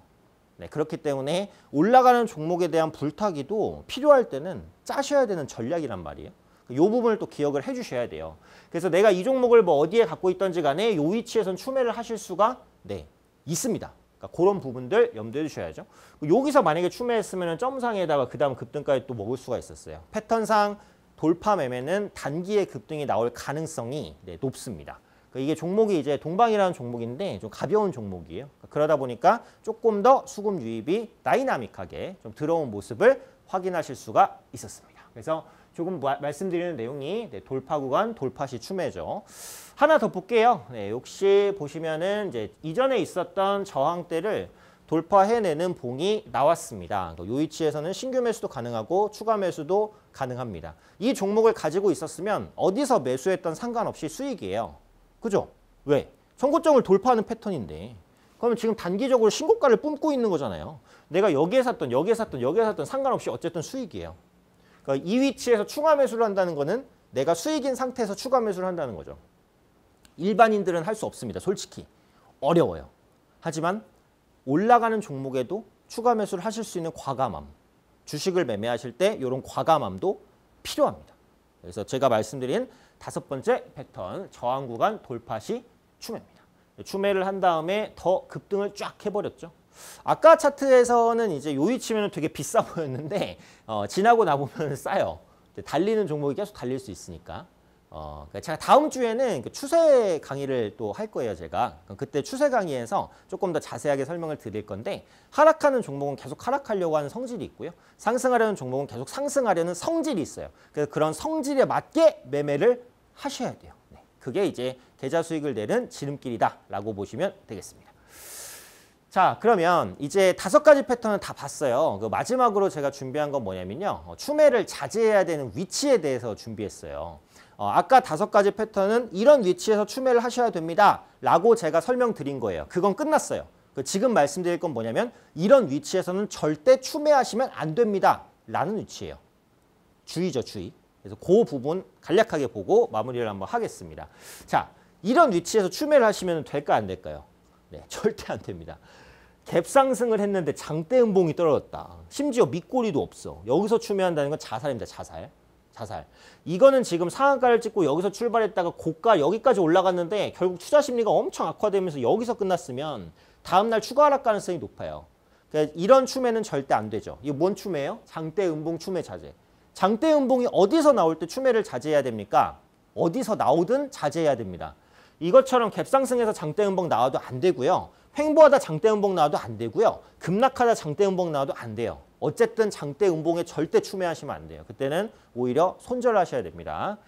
네, 그렇기 때문에 올라가는 종목에 대한 불타기도 필요할 때는 짜셔야 되는 전략이란 말이에요. 이 부분을 또 기억을 해주셔야 돼요. 그래서 내가 이 종목을 뭐 어디에 갖고 있던지 간에 이 위치에선 추매를 하실 수가 네, 있습니다. 그러니까 그런 부분들 염두해 주셔야죠. 여기서 만약에 추매했으면 점상에다가 그 다음 급등까지 또 먹을 수가 있었어요. 패턴상 돌파 매매는 단기의 급등이 나올 가능성이 네, 높습니다. 그러니까 이게 종목이 이제 동방이라는 종목인데 좀 가벼운 종목이에요. 그러니까 그러다 보니까 조금 더 수급 유입이 다이나믹하게 좀 들어온 모습을 확인하실 수가 있었습니다. 그래서 조금 마, 말씀드리는 내용이 네, 돌파 구간, 돌파 시 추매죠. 하나 더 볼게요. 네, 역시 보시면은 이제 이전에 있었던 저항대를 돌파해내는 봉이 나왔습니다. 그러니까 요 위치에서는 신규 매수도 가능하고 추가 매수도 가능합니다. 이 종목을 가지고 있었으면 어디서 매수했던 상관없이 수익이에요. 그죠? 왜? 선고점을 돌파하는 패턴인데 그러면 지금 단기적으로 신고가를 뿜고 있는 거잖아요. 내가 여기에 샀던 여기에 샀던 여기에 샀던 상관없이 어쨌든 수익이에요. 그러니까 이 위치에서 추가 매수를 한다는 거는 내가 수익인 상태에서 추가 매수를 한다는 거죠. 일반인들은 할 수 없습니다. 솔직히 어려워요. 하지만 올라가는 종목에도 추가 매수를 하실 수 있는 과감함 주식을 매매하실 때 이런 과감함도 필요합니다. 그래서 제가 말씀드린 다섯 번째 패턴 저항 구간 돌파 시 추매입니다. 추매를 한 다음에 더 급등을 쫙 해버렸죠. 아까 차트에서는 이제 요이치면 되게 비싸 보였는데 어, 지나고 나보면 싸요. 달리는 종목이 계속 달릴 수 있으니까. 어, 그러니까 제가 다음 주에는 그 추세 강의를 또 할 거예요, 제가. 그때 추세 강의에서 조금 더 자세하게 설명을 드릴 건데 하락하는 종목은 계속 하락하려고 하는 성질이 있고요. 상승하려는 종목은 계속 상승하려는 성질이 있어요. 그래서 그런 성질에 맞게 매매를 하셔야 돼요. 네. 그게 이제 계좌 수익을 내는 지름길이다라고 보시면 되겠습니다. 자 그러면 이제 다섯 가지 패턴을 다 봤어요. 그 마지막으로 제가 준비한 건 뭐냐면요. 어, 추매를 자제해야 되는 위치에 대해서 준비했어요. 어, 아까 다섯 가지 패턴은 이런 위치에서 추매를 하셔야 됩니다. 라고 제가 설명드린 거예요. 그건 끝났어요. 그 지금 말씀드릴 건 뭐냐면 이런 위치에서는 절대 추매하시면 안 됩니다. 라는 위치예요. 주의죠 주의. 그래서 그 부분 간략하게 보고 마무리를 한번 하겠습니다. 자, 이런 위치에서 추매를 하시면 될까 안 될까요? 네, 절대 안 됩니다. 갭상승을 했는데 장대 음봉이 떨어졌다. 심지어 밑꼬리도 없어. 여기서 추매한다는 건 자살입니다. 자살. 자살. 이거는 지금 상한가를 찍고 여기서 출발했다가 고가 여기까지 올라갔는데 결국 투자 심리가 엄청 악화되면서 여기서 끝났으면 다음날 추가 하락 가능성이 높아요. 그러니까 이런 추매는 절대 안 되죠. 이게 뭔 추매예요? 장대 음봉 추매 자재 장대 음봉이 어디서 나올 때 추매를 자제해야 됩니까? 어디서 나오든 자제해야 됩니다. 이것처럼 갭상승해서 장대 음봉 나와도 안 되고요. 횡보하다 장대 음봉 나와도 안 되고요. 급락하다 장대 음봉 나와도 안 돼요. 어쨌든 장대 음봉에 절대 추매하시면 안 돼요. 그때는 오히려 손절하셔야 됩니다.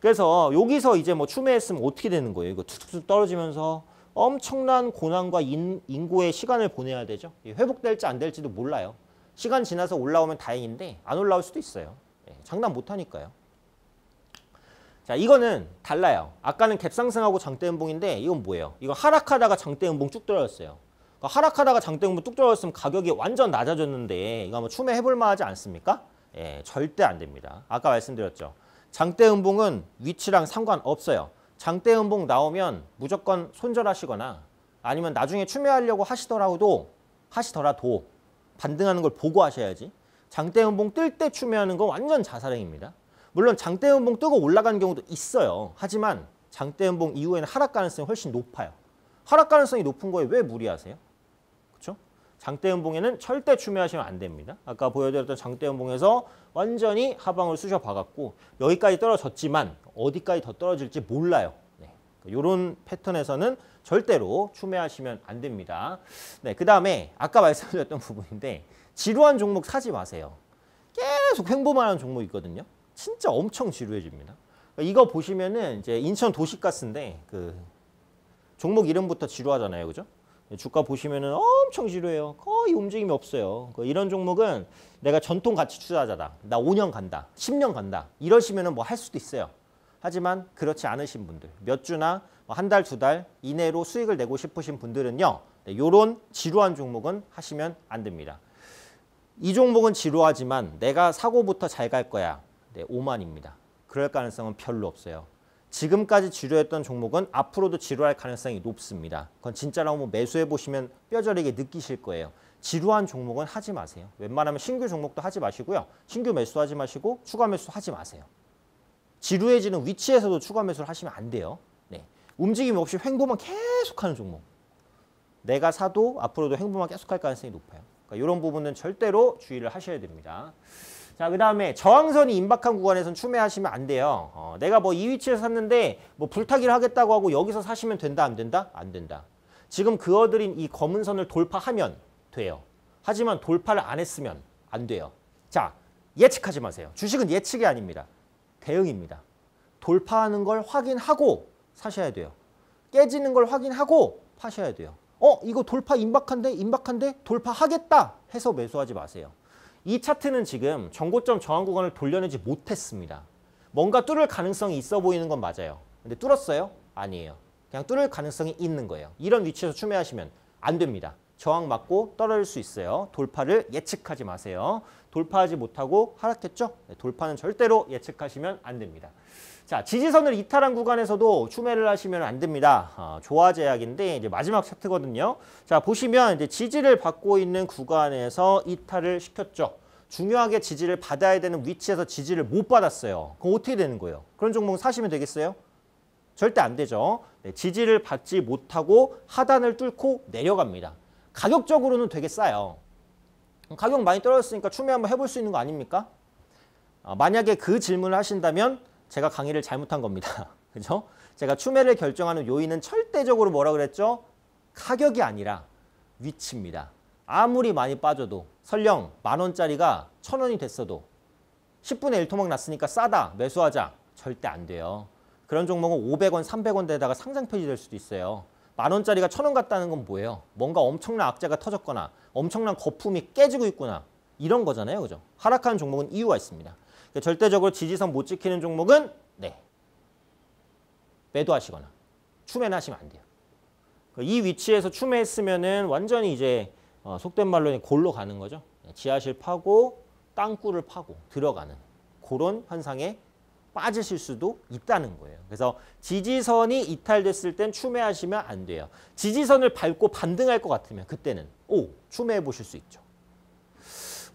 그래서 여기서 이제 뭐 추매했으면 어떻게 되는 거예요? 이거 툭툭툭 떨어지면서 엄청난 고난과 인, 인고의 시간을 보내야 되죠. 회복될지 안 될지도 몰라요. 시간 지나서 올라오면 다행인데 안 올라올 수도 있어요. 장담 못하니까요. 자 이거는 달라요. 아까는 갭상승하고 장대음봉인데 이건 뭐예요? 이건 하락하다가 장대음봉 쭉 떨어졌어요. 그러니까 하락하다가 장대음봉 뚝 떨어졌으면 가격이 완전 낮아졌는데 이거 한번 추매해볼 만하지 않습니까? 예, 절대 안 됩니다. 아까 말씀드렸죠. 장대음봉은 위치랑 상관없어요. 장대음봉 나오면 무조건 손절하시거나 아니면 나중에 추매하려고 하시더라도 하시더라도 반등하는 걸 보고 하셔야지 장대음봉 뜰 때 추매하는 건 완전 자살행위입니다. 물론 장대음봉 뜨고 올라가는 경우도 있어요. 하지만 장대음봉 이후에는 하락 가능성이 훨씬 높아요. 하락 가능성이 높은 거에 왜 무리하세요? 그렇죠? 장대음봉에는 절대 추매하시면 안 됩니다. 아까 보여드렸던 장대음봉에서 완전히 하방을 쑤셔 봐갖고 여기까지 떨어졌지만 어디까지 더 떨어질지 몰라요. 네. 이런 그러니까 패턴에서는 절대로 추매하시면 안 됩니다. 네, 그 다음에 아까 말씀드렸던 부분인데 지루한 종목 사지 마세요. 계속 횡보만 하는 종목이 있거든요. 진짜 엄청 지루해집니다. 그러니까 이거 보시면은 이제 인천 도시가스인데 그 종목 이름부터 지루하잖아요. 그죠? 예, 주가 보시면은 엄청 지루해요. 거의 움직임이 없어요. 그 이런 종목은 내가 전통 가치 투자자다. 나 5년 간다. 10년 간다. 이러시면은 뭐 할 수도 있어요. 하지만 그렇지 않으신 분들, 몇 주나 뭐 한 달, 두 달 이내로 수익을 내고 싶으신 분들은요. 이런 네, 지루한 종목은 하시면 안 됩니다. 이 종목은 지루하지만 내가 사고부터 잘 갈 거야. 네, 5만입니다. 그럴 가능성은 별로 없어요. 지금까지 지루했던 종목은 앞으로도 지루할 가능성이 높습니다. 그건 진짜라고 매수해보시면 뼈저리게 느끼실 거예요. 지루한 종목은 하지 마세요. 웬만하면 신규 종목도 하지 마시고요. 신규 매수하지 마시고 추가 매수 하지 마세요. 지루해지는 위치에서도 추가 매수를 하시면 안 돼요. 네. 움직임 없이 횡보만 계속하는 종목. 내가 사도 앞으로도 횡보만 계속할 가능성이 높아요. 그러니까 이런 부분은 절대로 주의를 하셔야 됩니다. 자, 그 다음에 저항선이 임박한 구간에선 추매하시면 안 돼요. 어, 내가 뭐 이 위치에서 샀는데 뭐 불타기를 하겠다고 하고 여기서 사시면 된다, 안 된다? 안 된다. 지금 그어드린 이 검은 선을 돌파하면 돼요. 하지만 돌파를 안 했으면 안 돼요. 자, 예측하지 마세요. 주식은 예측이 아닙니다. 대응입니다. 돌파하는 걸 확인하고 사셔야 돼요. 깨지는 걸 확인하고 파셔야 돼요. 어 이거 돌파 임박한데 임박한데 돌파하겠다 해서 매수하지 마세요. 이 차트는 지금 전고점 저항 구간을 돌려내지 못했습니다. 뭔가 뚫을 가능성이 있어 보이는 건 맞아요. 근데 뚫었어요? 아니에요. 그냥 뚫을 가능성이 있는 거예요. 이런 위치에서 추매하시면 안 됩니다. 저항 맞고 떨어질 수 있어요. 돌파를 예측하지 마세요. 돌파하지 못하고 하락했죠? 네, 돌파는 절대로 예측하시면 안 됩니다. 자, 지지선을 이탈한 구간에서도 추매를 하시면 안 됩니다. 아, 조화제약인데 이제 마지막 차트거든요. 자, 보시면 이제 지지를 받고 있는 구간에서 이탈을 시켰죠. 중요하게 지지를 받아야 되는 위치에서 지지를 못 받았어요. 그럼 어떻게 되는 거예요? 그런 종목 사시면 되겠어요? 절대 안 되죠. 네, 지지를 받지 못하고 하단을 뚫고 내려갑니다. 가격적으로는 되게 싸요. 가격 많이 떨어졌으니까 추매 한번 해볼 수 있는 거 아닙니까? 아, 만약에 그 질문을 하신다면 제가 강의를 잘못한 겁니다. 그죠? 제가 추매를 결정하는 요인은 절대적으로 뭐라 그랬죠? 가격이 아니라 위치입니다. 아무리 많이 빠져도 설령 만 원짜리가 천 원이 됐어도 10분의 1 토막 났으니까 싸다 매수하자 절대 안 돼요. 그런 종목은 500원, 300원 대다가 상장 폐지될 수도 있어요. 만 원짜리가 천원 같다는 건 뭐예요? 뭔가 엄청난 악재가 터졌거나 엄청난 거품이 깨지고 있구나 이런 거잖아요. 그죠? 하락하는 종목은 이유가 있습니다. 그러니까 절대적으로 지지선 못 지키는 종목은 네 매도하시거나 추매하시면 안 돼요. 그러니까 이 위치에서 추매했으면은 완전히 이제 어, 속된 말로 골로 가는 거죠. 지하실 파고 땅굴을 파고 들어가는 그런 현상에 빠지실 수도 있다는 거예요. 그래서 지지선이 이탈됐을 땐 추매하시면 안 돼요. 지지선을 밟고 반등할 것 같으면 그때는 오 추매해 보실 수 있죠.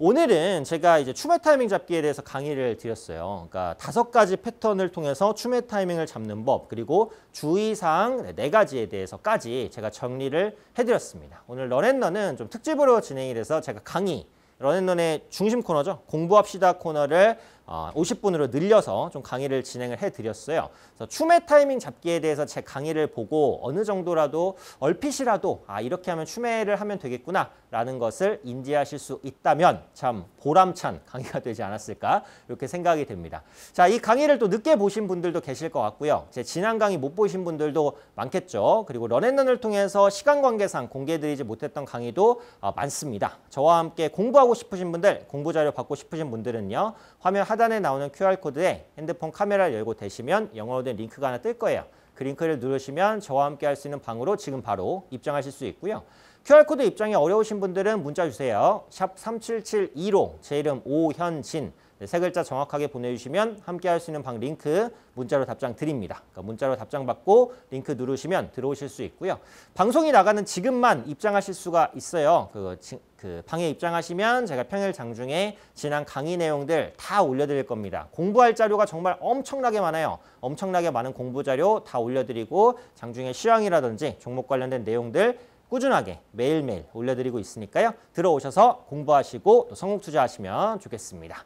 오늘은 제가 이제 추매 타이밍 잡기에 대해서 강의를 드렸어요. 그러니까 다섯 가지 패턴을 통해서 추매 타이밍을 잡는 법 그리고 주의사항 네, 네 가지에 대해서까지 제가 정리를 해드렸습니다. 오늘 런앤런은 좀 특집으로 진행이 돼서 제가 강의 런앤런의 중심 코너죠. 공부합시다 코너를 어, 50분으로 늘려서 좀 강의를 진행을 해드렸어요. 그래서 춤의 타이밍 잡기에 대해서 제 강의를 보고 어느 정도라도 얼핏이라도 아 이렇게 하면 춤회를 하면 되겠구나 라는 것을 인지하실 수 있다면 참 보람찬 강의가 되지 않았을까 이렇게 생각이 됩니다. 자, 이 강의를 또 늦게 보신 분들도 계실 것 같고요. 제 지난 강의 못 보신 분들도 많겠죠. 그리고 런앤런을 통해서 시간 관계상 공개해드리지 못했던 강의도 어, 많습니다. 저와 함께 공부하고 싶으신 분들, 공부 자료 받고 싶으신 분들은요. 화면 하 하단에 나오는 QR코드에 핸드폰 카메라를 열고 대시면 영어로 된 링크가 하나 뜰 거예요. 그 링크를 누르시면 저와 함께 할 수 있는 방으로 지금 바로 입장하실 수 있고요. QR코드 입장이 어려우신 분들은 문자 주세요. 샵 3772로 제 이름 오현진 네, 세 글자 정확하게 보내주시면 함께 할 수 있는 방 링크 문자로 답장 드립니다. 그러니까 문자로 답장 받고 링크 누르시면 들어오실 수 있고요. 방송이 나가는 지금만 입장하실 수가 있어요. 그, 그 방에 입장하시면 제가 평일 장중에 지난 강의 내용들 다 올려드릴 겁니다. 공부할 자료가 정말 엄청나게 많아요. 엄청나게 많은 공부 자료 다 올려드리고 장중에 시황이라든지 종목 관련된 내용들 꾸준하게 매일매일 올려드리고 있으니까요. 들어오셔서 공부하시고 또 성공 투자하시면 좋겠습니다.